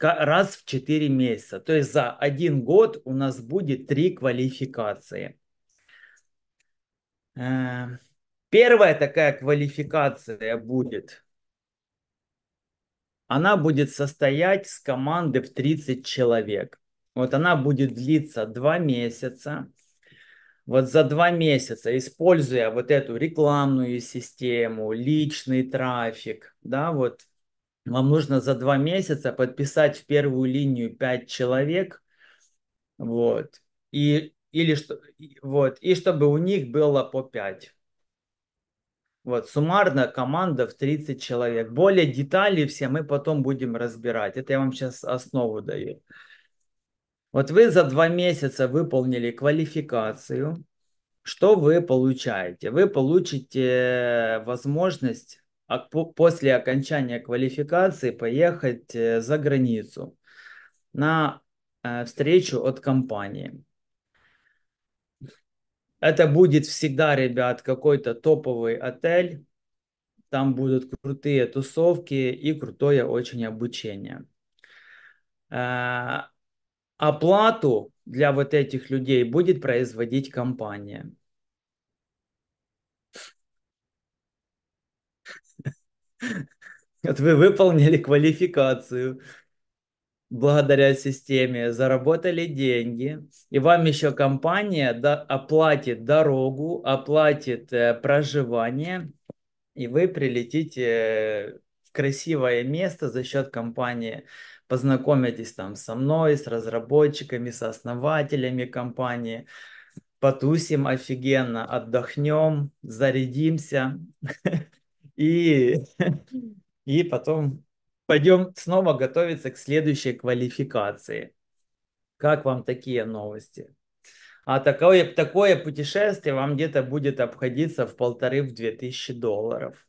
раз в 4 месяца. То есть за один год у нас будет три квалификации. Э, первая такая квалификация будет. Она будет состоять с команды в 30 человек. Вот она будет длиться 2 месяца. Вот за 2 месяца, используя вот эту рекламную систему, личный трафик, да, вот вам нужно за два месяца подписать в первую линию пять человек, вот, и, или что, вот, и чтобы у них было по пять. Вот, суммарно команда в 30 человек. Более детали все мы потом будем разбирать. Это я вам сейчас основу даю. Вот вы за два месяца выполнили квалификацию. Что вы получаете? Вы получите э, возможность а после окончания квалификации поехать э, за границу на э, встречу от компании. Это будет всегда, ребят, какой-то топовый отель. Там будут крутые тусовки и крутое очень обучение. Э, оплату для вот этих людей будет производить компания. (laughs) Вот вы выполнили квалификацию благодаря системе, заработали деньги, и вам еще компания оплатит дорогу, оплатит э, проживание, и вы прилетите э, в красивое место за счет компании, познакомитесь там со мной, с разработчиками, с основателями компании, потусим офигенно, отдохнем, зарядимся. (laughs) И, (laughs) и потом пойдем снова готовиться к следующей квалификации. Как вам такие новости? А такое, такое путешествие вам где-то будет обходиться в полторы-в две тысячи долларов.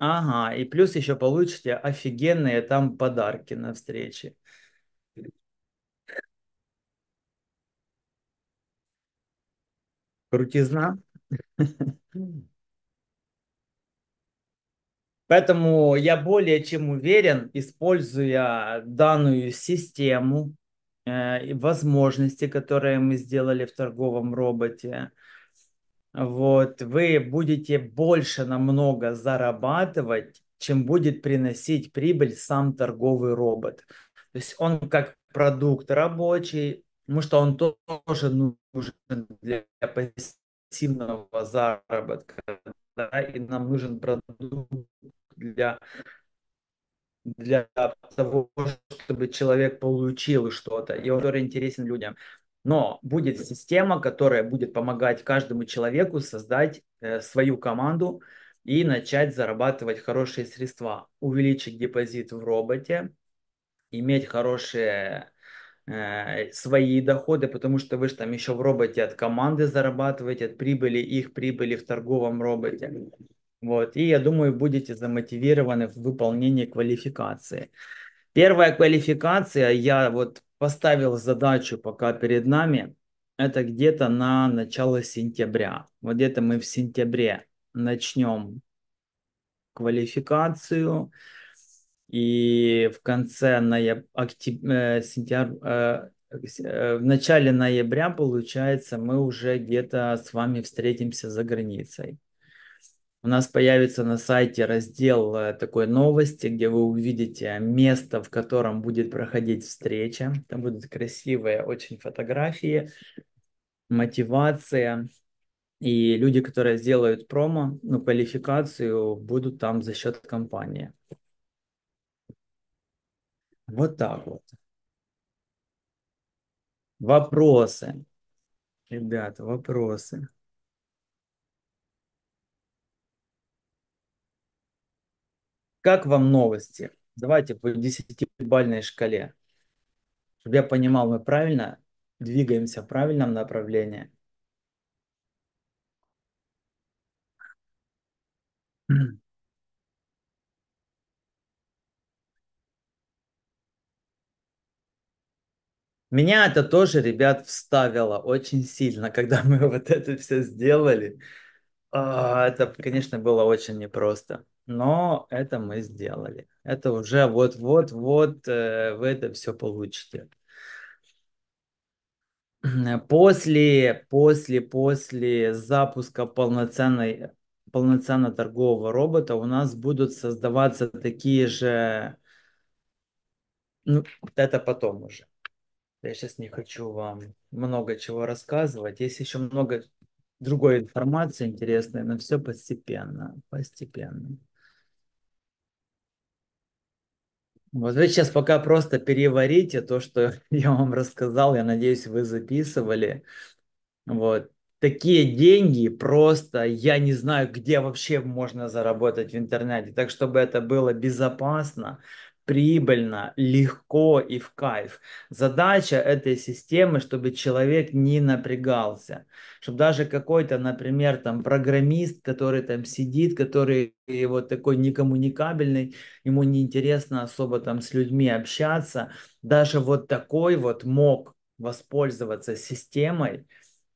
Ага, и плюс еще получите офигенные там подарки на встрече. Крутизна? Поэтому я более чем уверен, используя данную систему э, возможности, которые мы сделали в торговом роботе, вот, вы будете больше намного зарабатывать, чем будет приносить прибыль сам торговый робот. То есть он как продукт рабочий, потому что он тоже нужен для пассивного заработка, да, и нам нужен продукт для для того, чтобы человек получил что-то, и он интересен людям. Но будет система, которая будет помогать каждому человеку создать э, свою команду и начать зарабатывать хорошие средства, увеличить депозит в роботе, иметь хорошие Э, свои доходы, потому что вы же там еще в роботе от команды зарабатываете, от прибыли, их прибыли в торговом роботе. Вот, и я думаю, будете замотивированы в выполнении квалификации. Первая квалификация, я вот поставил задачу пока перед нами, это где-то на начало сентября. Вот где-то мы в сентябре начнем квалификацию. И в конце ноября, октяб... Э, э, э, в начале ноября, получается, мы уже где-то с вами встретимся за границей. У нас появится на сайте раздел э, такой новости, где вы увидите место, в котором будет проходить встреча. Там будут красивые очень фотографии, мотивация. И люди, которые сделают промо, ну, квалификацию, будут там за счет компании. Вот так вот. Вопросы. Ребята, вопросы. Как вам новости? Давайте по 10-бальной шкале. Чтобы я понимал, мы правильно двигаемся в правильном направлении. Mm. Меня это тоже, ребят, вставило очень сильно, (laughs) когда мы вот это все сделали. А, это, конечно, было очень непросто, но это мы сделали. Это уже вот-вот-вот э, вы это все получите. После, после, после запуска полноценной, полноценно торгового робота у нас будут создаваться такие же... Ну, это потом уже я сейчас не хочу вам много чего рассказывать. Есть еще много другой информации интересной, но все постепенно, постепенно. Вот вы сейчас пока просто переварите то, что (laughs) я вам рассказал. Я надеюсь, вы записывали. Вот. Такие деньги просто я не знаю, где вообще можно заработать в интернете. Так, чтобы это было безопасно, прибыльно, легко и в кайф. Задача этой системы, чтобы человек не напрягался, чтобы даже какой-то, например, там программист, который там сидит, который вот такой некоммуникабельный, ему неинтересно особо там с людьми общаться, даже вот такой вот мог воспользоваться системой,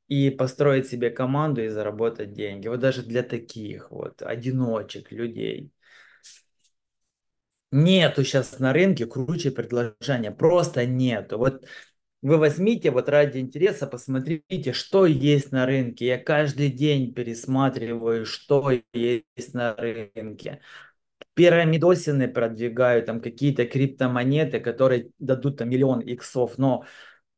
и построить себе команду и заработать деньги. Вот даже для таких вот одиночек людей. Нету сейчас на рынке круче предложения, просто нету. Вот вы возьмите вот ради интереса, посмотрите, что есть на рынке. Я каждый день пересматриваю, что есть на рынке. Пирамидосины продвигают, там какие-то криптомонеты, которые дадут там миллион иксов, но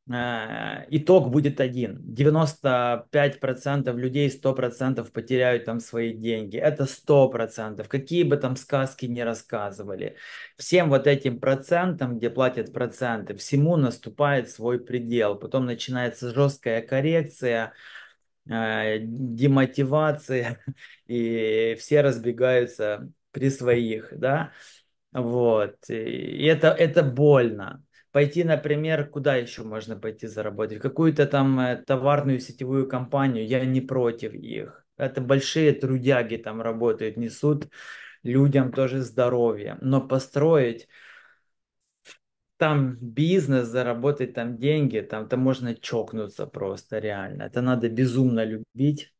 Э, итог будет один. 95% людей 100% потеряют там свои деньги. Это 100%. Какие бы там сказки не рассказывали. Всем вот этим процентам, где платят проценты, всему наступает свой предел. Потом начинается жесткая коррекция, э, демотивация, (laughs) и все разбегаются при своих, да, вот, и это, это больно, пойти, например, куда еще можно пойти заработать? В какую-то там э, товарную сетевую компанию, я не против их. Это большие трудяги там работают, несут людям тоже здоровье. Но построить там бизнес, заработать там деньги, там, то можно чокнуться просто реально. Это надо безумно любить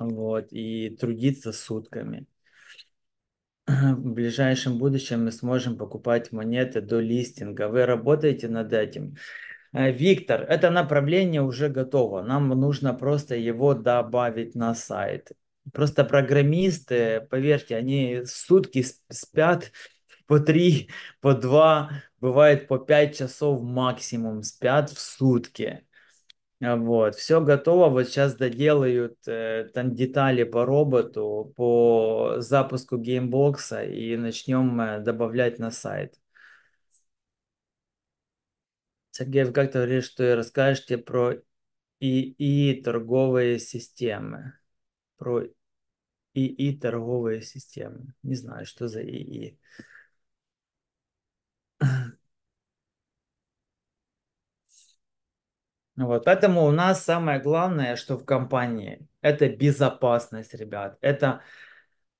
вот, и трудиться сутками в ближайшем будущем мы сможем покупать монеты до листинга. Вы работаете над этим? Э, Виктор, это направление уже готово. Нам нужно просто его добавить на сайт. Просто программисты, поверьте, они сутки спят по три, по два, бывает по пять часов максимум спят в сутки. А, вот, все готово, вот сейчас доделают э, там детали по роботу, по запуску геймбокса и начнем э, добавлять на сайт. Сергей как ты говоришь, что и расскажете про ИИ торговые системы? Про ИИ торговые системы. Не знаю, что за ИИ. Вот, поэтому у нас самое главное, что в компании, это безопасность, ребят. Это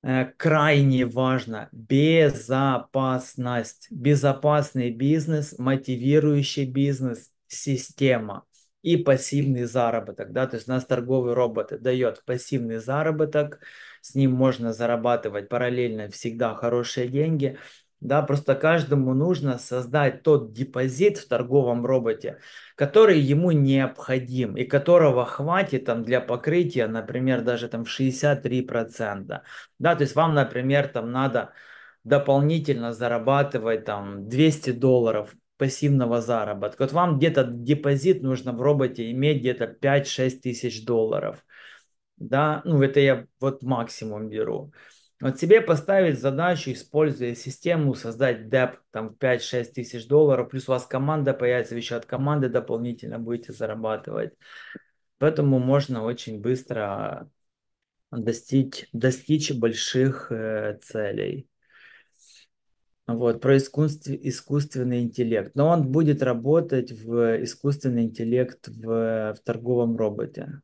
э, крайне важно. Безопасность. Безопасный бизнес, мотивирующий бизнес, система и пассивный заработок. Да? То есть у нас торговый робот дает пассивный заработок, с ним можно зарабатывать параллельно всегда хорошие деньги – да, просто каждому нужно создать тот депозит в торговом роботе, который ему необходим и которого хватит там, для покрытия, например, даже там 63%. Да, то есть вам, например, там надо дополнительно зарабатывать там 200 долларов пассивного заработка. Вот вам где-то депозит нужно в роботе иметь где-то 5-6 тысяч долларов. Да, ну это я вот максимум беру. Вот себе поставить задачу, используя систему, создать деп там 5-6 тысяч долларов, плюс у вас команда появится, вы еще от команды дополнительно будете зарабатывать. Поэтому можно очень быстро а, достичь, достичь больших э, целей. Вот, про искусств, искусственный интеллект. Но он будет работать в искусственный интеллект в, в торговом роботе.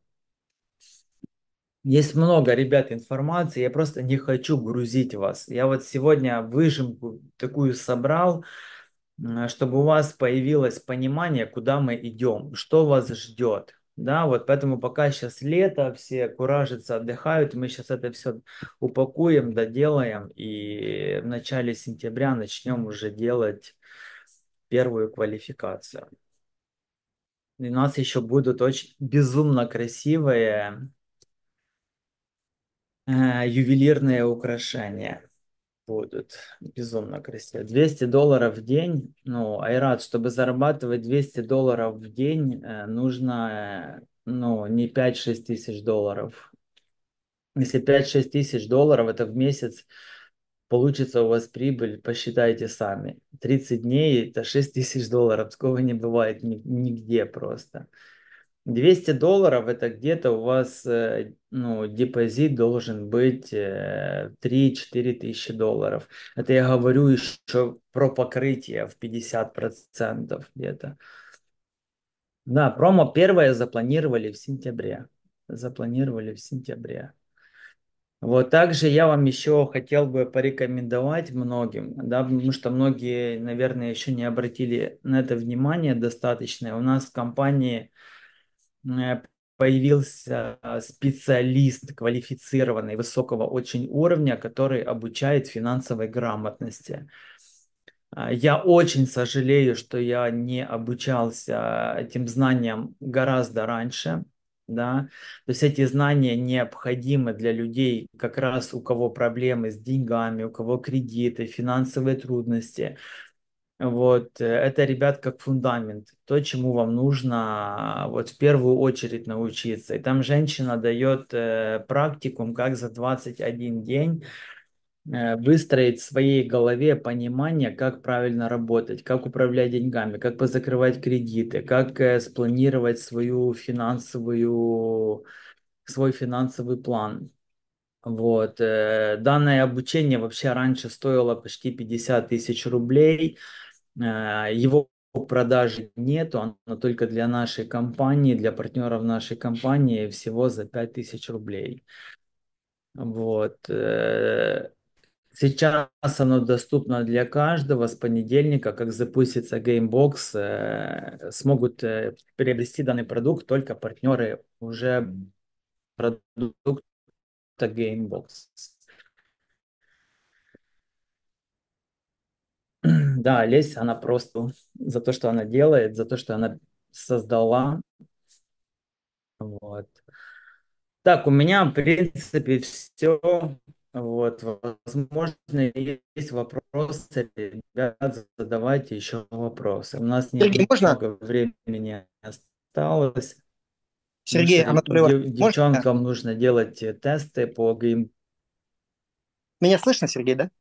Есть много, ребят, информации, я просто не хочу грузить вас. Я вот сегодня выжимку такую собрал, чтобы у вас появилось понимание, куда мы идем, что вас ждет. Да, вот поэтому пока сейчас лето, все куражатся, отдыхают, мы сейчас это все упакуем, доделаем, и в начале сентября начнем уже делать первую квалификацию. И у нас еще будут очень безумно красивые а, ювелирные украшения будут безумно красиво. 200 долларов в день. Ну, Айрат, чтобы зарабатывать 200 долларов в день, э, нужно, э, ну, не 5-6 тысяч долларов. Если 5-6 тысяч долларов, это в месяц получится у вас прибыль, посчитайте сами. 30 дней – это 6 тысяч долларов. Такого не бывает нигде просто. 200 долларов это где-то у вас э, ну, депозит должен быть 3-4 э, тысячи долларов. Это я говорю еще про покрытие в 50% где-то. Да, промо первое запланировали в сентябре. Запланировали в сентябре. Вот также я вам еще хотел бы порекомендовать многим, да, потому что многие, наверное, еще не обратили на это внимание достаточно. У нас в компании Э, появился а, специалист квалифицированный высокого очень уровня, который обучает финансовой грамотности. А, я очень сожалею, что я не обучался этим знаниям гораздо раньше. Да? То есть эти знания необходимы для людей, как раз у кого проблемы с деньгами, у кого кредиты, финансовые трудности. Вот, э, это, ребят, как фундамент, то, чему вам нужно вот в первую очередь научиться. И там женщина дает э, практикум, как за 21 день э, выстроить в своей голове понимание, как правильно работать, как управлять деньгами, как позакрывать кредиты, как э, спланировать свою финансовую, свой финансовый план. Вот. Э, данное обучение вообще раньше стоило почти 50 тысяч рублей. А, его продажи нету, оно только для нашей компании, для партнеров нашей компании всего за 5000 рублей. Вот. Э, сейчас оно доступно для каждого с понедельника, как запустится Gamebox, э, смогут э, приобрести данный продукт только партнеры уже продукта Gamebox. (clears throat) да, Лесь, она просто за то, что она делает, за то, что она создала. Вот. Так, у меня, в принципе, все. Вот, возможно, есть вопросы, ребят, задавайте еще вопросы. У нас не Сергей, можно? много времени осталось. Сергей Анатольевич, девчонкам можно? нужно делать тесты по гейм. Меня слышно, Сергей, да?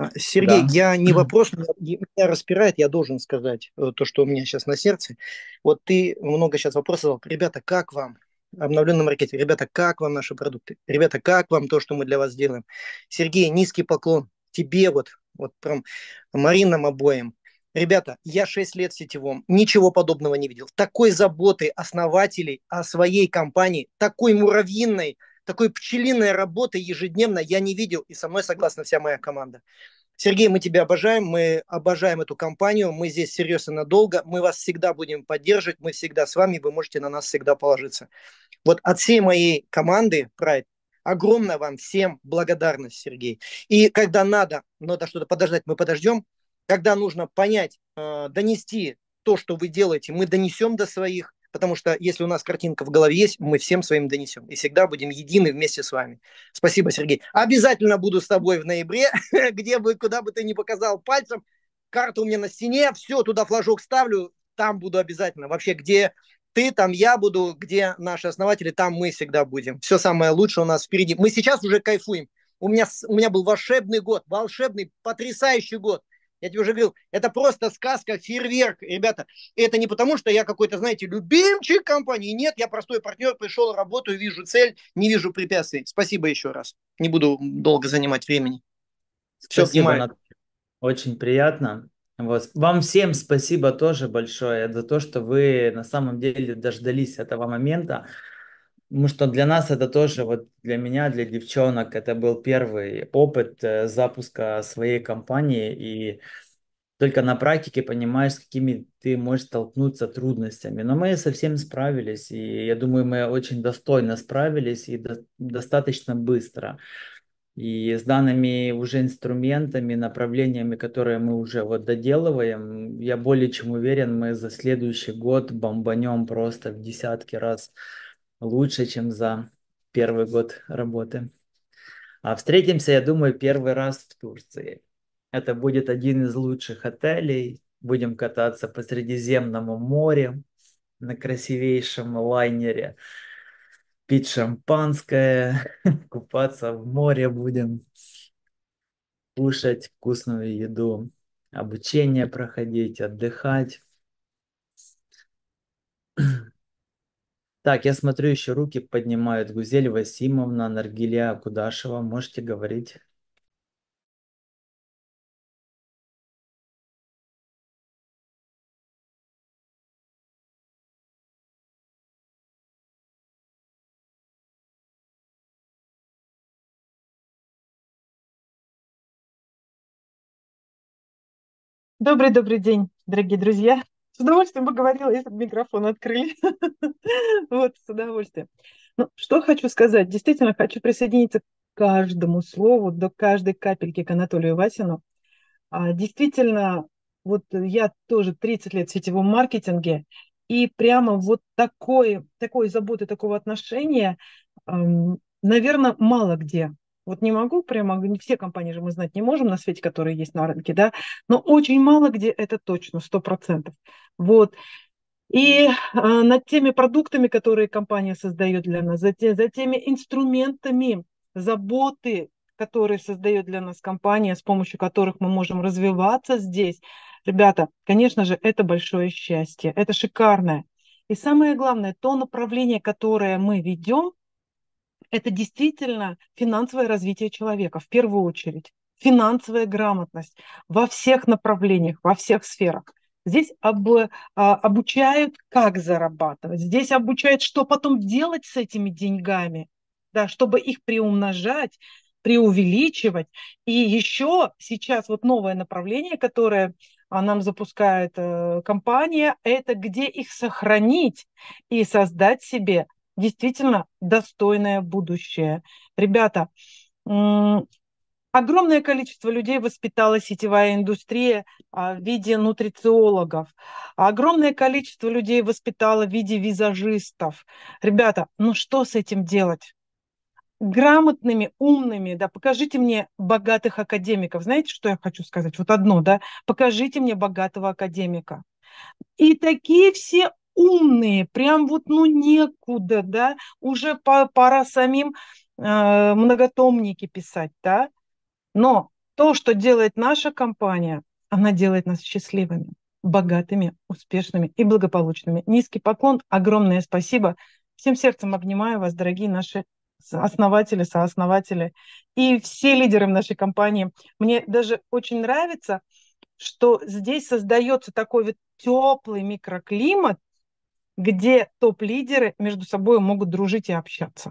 А, Сергей, да. я не вопрос, меня распирает, я должен сказать э, то, что у меня сейчас на сердце. Вот ты много сейчас вопросов задал. Ребята, как вам? обновленный маркетинг, Ребята, как вам наши продукты? Ребята, как вам то, что мы для вас делаем? Сергей, низкий поклон тебе вот, вот прям Маринам обоим. Ребята, я 6 лет сетевом, ничего подобного не видел. Такой заботы основателей о своей компании, такой муравьиной – такой пчелиной работы ежедневно я не видел, и со мной согласна вся моя команда. Сергей, мы тебя обожаем, мы обожаем эту компанию, мы здесь серьезно надолго, мы вас всегда будем поддерживать, мы всегда с вами, вы можете на нас всегда положиться. Вот от всей моей команды Pride огромная вам всем благодарность, Сергей. И когда надо, надо что-то подождать, мы подождем. Когда нужно понять, э, донести то, что вы делаете, мы донесем до своих потому что если у нас картинка в голове есть, мы всем своим донесем. И всегда будем едины вместе с вами. Спасибо, Сергей. Обязательно буду с тобой в ноябре, (laughs) где бы, куда бы ты ни показал пальцем. Карта у меня на стене, все, туда флажок ставлю, там буду обязательно. Вообще, где ты, там я буду, где наши основатели, там мы всегда будем. Все самое лучшее у нас впереди. Мы сейчас уже кайфуем. У меня, у меня был волшебный год, волшебный, потрясающий год. Я тебе уже говорил, это просто сказка, фейерверк, ребята. И это не потому, что я какой-то, знаете, любимчик компании. Нет, я простой партнер, пришел, работаю, вижу цель, не вижу препятствий. Спасибо еще раз. Не буду долго занимать времени. Все, спасибо, внимание. Очень приятно. Вот. Вам всем спасибо тоже большое за то, что вы на самом деле дождались этого момента. Потому что для нас это тоже, вот для меня, для девчонок, это был первый опыт э, запуска своей компании. И только на практике понимаешь, с какими ты можешь столкнуться трудностями. Но мы совсем справились, и я думаю, мы очень достойно справились и до, достаточно быстро. И с данными уже инструментами, направлениями, которые мы уже вот доделываем, я более чем уверен, мы за следующий год бомбанем просто в десятки раз лучше, чем за первый год работы. А встретимся, я думаю, первый раз в Турции. Это будет один из лучших отелей. Будем кататься по Средиземному морю на красивейшем лайнере, пить шампанское, (laughs) купаться в море будем, кушать вкусную еду, обучение проходить, отдыхать. Так, я смотрю, еще руки поднимают. Гузель Васимовна, Наргилия Кудашева. Можете говорить. Добрый-добрый день, дорогие друзья. С удовольствием бы говорила, если бы микрофон открыли. (laughs) Вот, с удовольствием. Ну, что хочу сказать. Действительно, хочу присоединиться к каждому слову, до каждой капельки к Анатолию Васину. А, действительно, вот я тоже 30 лет в сетевом маркетинге, и прямо вот такой, такой заботы, такого отношения, эм, наверное, мало где вот не могу прямо, не все компании же мы знать не можем на свете, которые есть на рынке, да, но очень мало где это точно, 100%. Вот. И э, над теми продуктами, которые компания создает для нас, за, те, за теми инструментами заботы, которые создает для нас компания, с помощью которых мы можем развиваться здесь, ребята, конечно же, это большое счастье, это шикарное. И самое главное, то направление, которое мы ведем, это действительно финансовое развитие человека в первую очередь, финансовая грамотность во всех направлениях, во всех сферах. Здесь об, э, обучают, как зарабатывать. Здесь обучают, что потом делать с этими деньгами, да, чтобы их приумножать, преувеличивать. И еще сейчас вот новое направление, которое а, нам запускает э, компания, это где их сохранить и создать себе действительно достойное будущее. Ребята, огромное количество людей воспитала сетевая индустрия а, в виде нутрициологов, огромное количество людей воспитала в виде визажистов. Ребята, ну что с этим делать? грамотными, умными, да, покажите мне богатых академиков. Знаете, что я хочу сказать? Вот одно, да, покажите мне богатого академика. И такие все умные, прям вот ну некуда, да, уже пора самим э, многотомники писать, да. Но то, что делает наша компания, она делает нас счастливыми, богатыми, успешными и благополучными. Низкий поклон, огромное спасибо. Всем сердцем обнимаю вас, дорогие наши основатели, сооснователи и все лидеры в нашей компании. Мне даже очень нравится, что здесь создается такой вот теплый микроклимат, где топ-лидеры между собой могут дружить и общаться.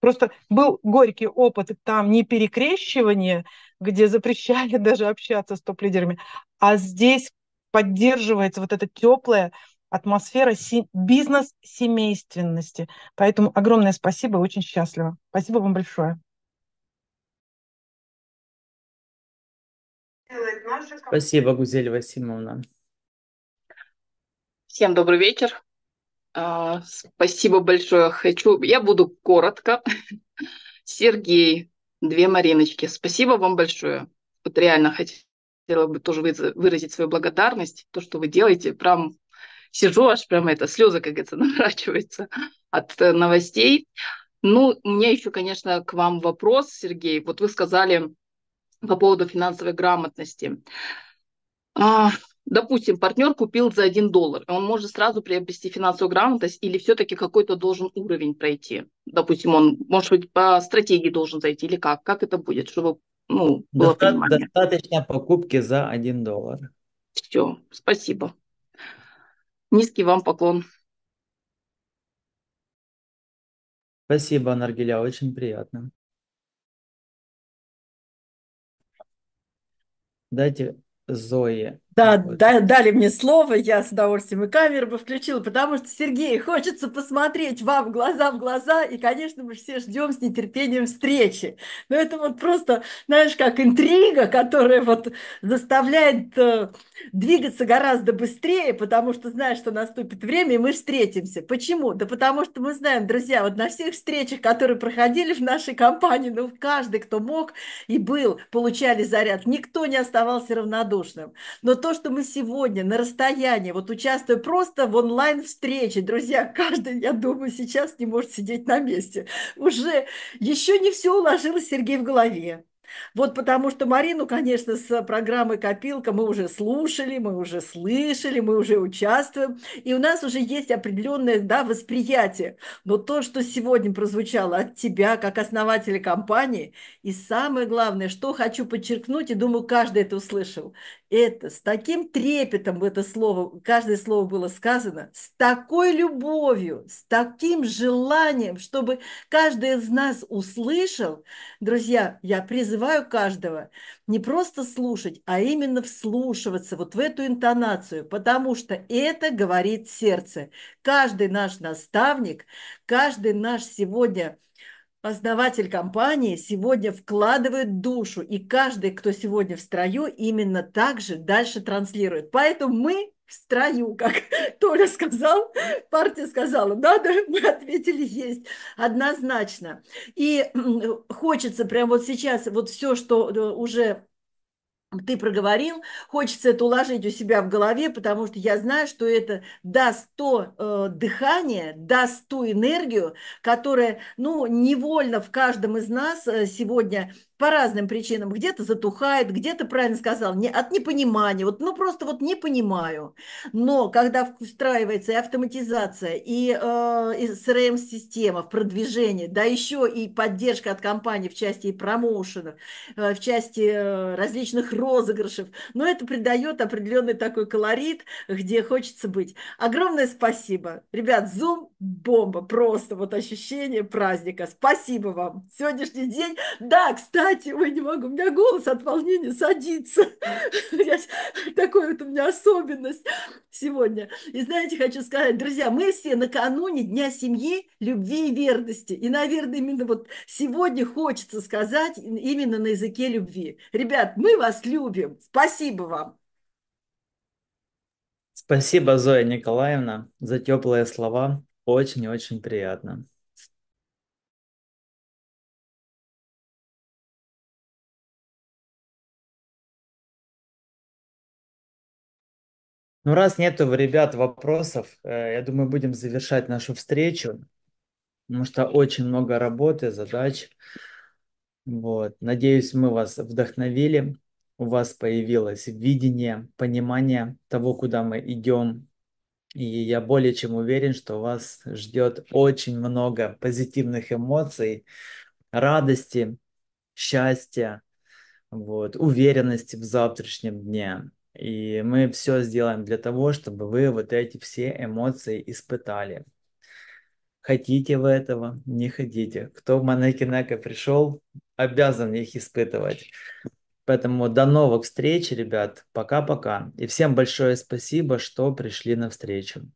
Просто был горький опыт там не перекрещивание, где запрещали (laughs) даже общаться с топ-лидерами, а здесь поддерживается вот эта теплая атмосфера си- бизнес-семейственности. Поэтому огромное спасибо, очень счастлива. Спасибо вам большое. Спасибо, Гузель Васильевна. Всем добрый вечер. А, спасибо большое. Хочу, я буду коротко. (laughs) Сергей, две Мариночки, спасибо вам большое. Вот реально хотела бы тоже выразить свою благодарность. То, что вы делаете, прям сижу аж прям это, слезы, как говорится, (laughs) наворачиваются от э, новостей. Ну, у меня еще, конечно, к вам вопрос, Сергей. Вот вы сказали по поводу финансовой грамотности. А, допустим, партнер купил за 1 доллар, он может сразу приобрести финансовую грамотность или все-таки какой-то должен уровень пройти? Допустим, он, может быть, по стратегии должен зайти или как? Как это будет, чтобы ну, было Доста- понимание? Достаточно покупки за 1 доллар. Все, спасибо. Низкий вам поклон. Спасибо, Наргиля, очень приятно. Дайте Зое да, вот. да, дали мне слово, я с удовольствием и камеру бы включила, потому что, Сергей, хочется посмотреть вам глаза в глаза, и, конечно, мы все ждем с нетерпением встречи. Но это вот просто, знаешь, как интрига, которая вот заставляет э, двигаться гораздо быстрее, потому что знаешь, что наступит время, и мы встретимся. Почему? Да потому что мы знаем, друзья, вот на всех встречах, которые проходили в нашей компании, ну, каждый, кто мог и был, получали заряд. Никто не оставался равнодушным. Но то, что мы сегодня на расстоянии, вот участвуя просто в онлайн-встрече, друзья, (laughs) каждый, я думаю, сейчас не может сидеть на месте. Уже еще не все уложилось Сергей в голове. Вот потому что Марину, конечно, с программы «Копилка» мы уже слушали, мы уже слышали, мы уже участвуем, и у нас уже есть определенное да, восприятие. Но то, что сегодня прозвучало от тебя, как основателя компании, и самое главное, что хочу подчеркнуть, и думаю, каждый это услышал, это с таким трепетом это слово, каждое слово было сказано, с такой любовью, с таким желанием, чтобы каждый из нас услышал. Друзья, я призываю каждого не просто слушать, а именно вслушиваться вот в эту интонацию, потому что это говорит сердце. Каждый наш наставник, каждый наш сегодня Основатель компании сегодня вкладывает душу, и каждый, кто сегодня в строю, именно так же дальше транслирует. Поэтому мы в строю, (laughs) как Толя сказал, партия сказала, надо, (laughs) мы ответили есть, однозначно. И хочется прямо вот сейчас вот все, что э, уже ты проговорил, хочется это уложить у себя в голове, потому что я знаю, что это даст то э, дыхание, даст ту энергию, которая, ну, невольно в каждом из нас э, сегодня по разным причинам где-то затухает, где-то, правильно сказал, не, от непонимания. Вот, ну, просто вот не понимаю. Но когда встраивается и автоматизация, и, э, и CRM-система в продвижении, да еще и поддержка от компании в части промоушена э, в части э, различных розыгрышев, но ну, это придает определенный такой колорит, где хочется быть. Огромное спасибо. Ребят, Zoom – бомба, просто вот ощущение праздника. Спасибо вам. Сегодняшний день. Да, кстати, дать, ой, не могу, у меня голос от волнения садится. (laughs) Я, такой вот у меня особенность сегодня. И знаете, хочу сказать, друзья, мы все накануне Дня семьи, любви и верности. И, наверное, именно вот сегодня хочется сказать именно на языке любви. Ребят, мы вас любим. Спасибо вам. Спасибо, Зоя Николаевна, за теплые слова. Очень-очень приятно. Ну, раз нету, ребят, вопросов, э, я думаю, будем завершать нашу встречу, потому что очень много работы, задач. Вот. Надеюсь, мы вас вдохновили, у вас появилось видение, понимание того, куда мы идем. И я более чем уверен, что вас ждет очень много позитивных эмоций, радости, счастья, вот, уверенности в завтрашнем дне. И мы все сделаем для того, чтобы вы вот эти все эмоции испытали. Хотите вы этого, не хотите. Кто в Манекинека пришел, обязан их испытывать. Поэтому до новых встреч, ребят. Пока-пока. И всем большое спасибо, что пришли на встречу.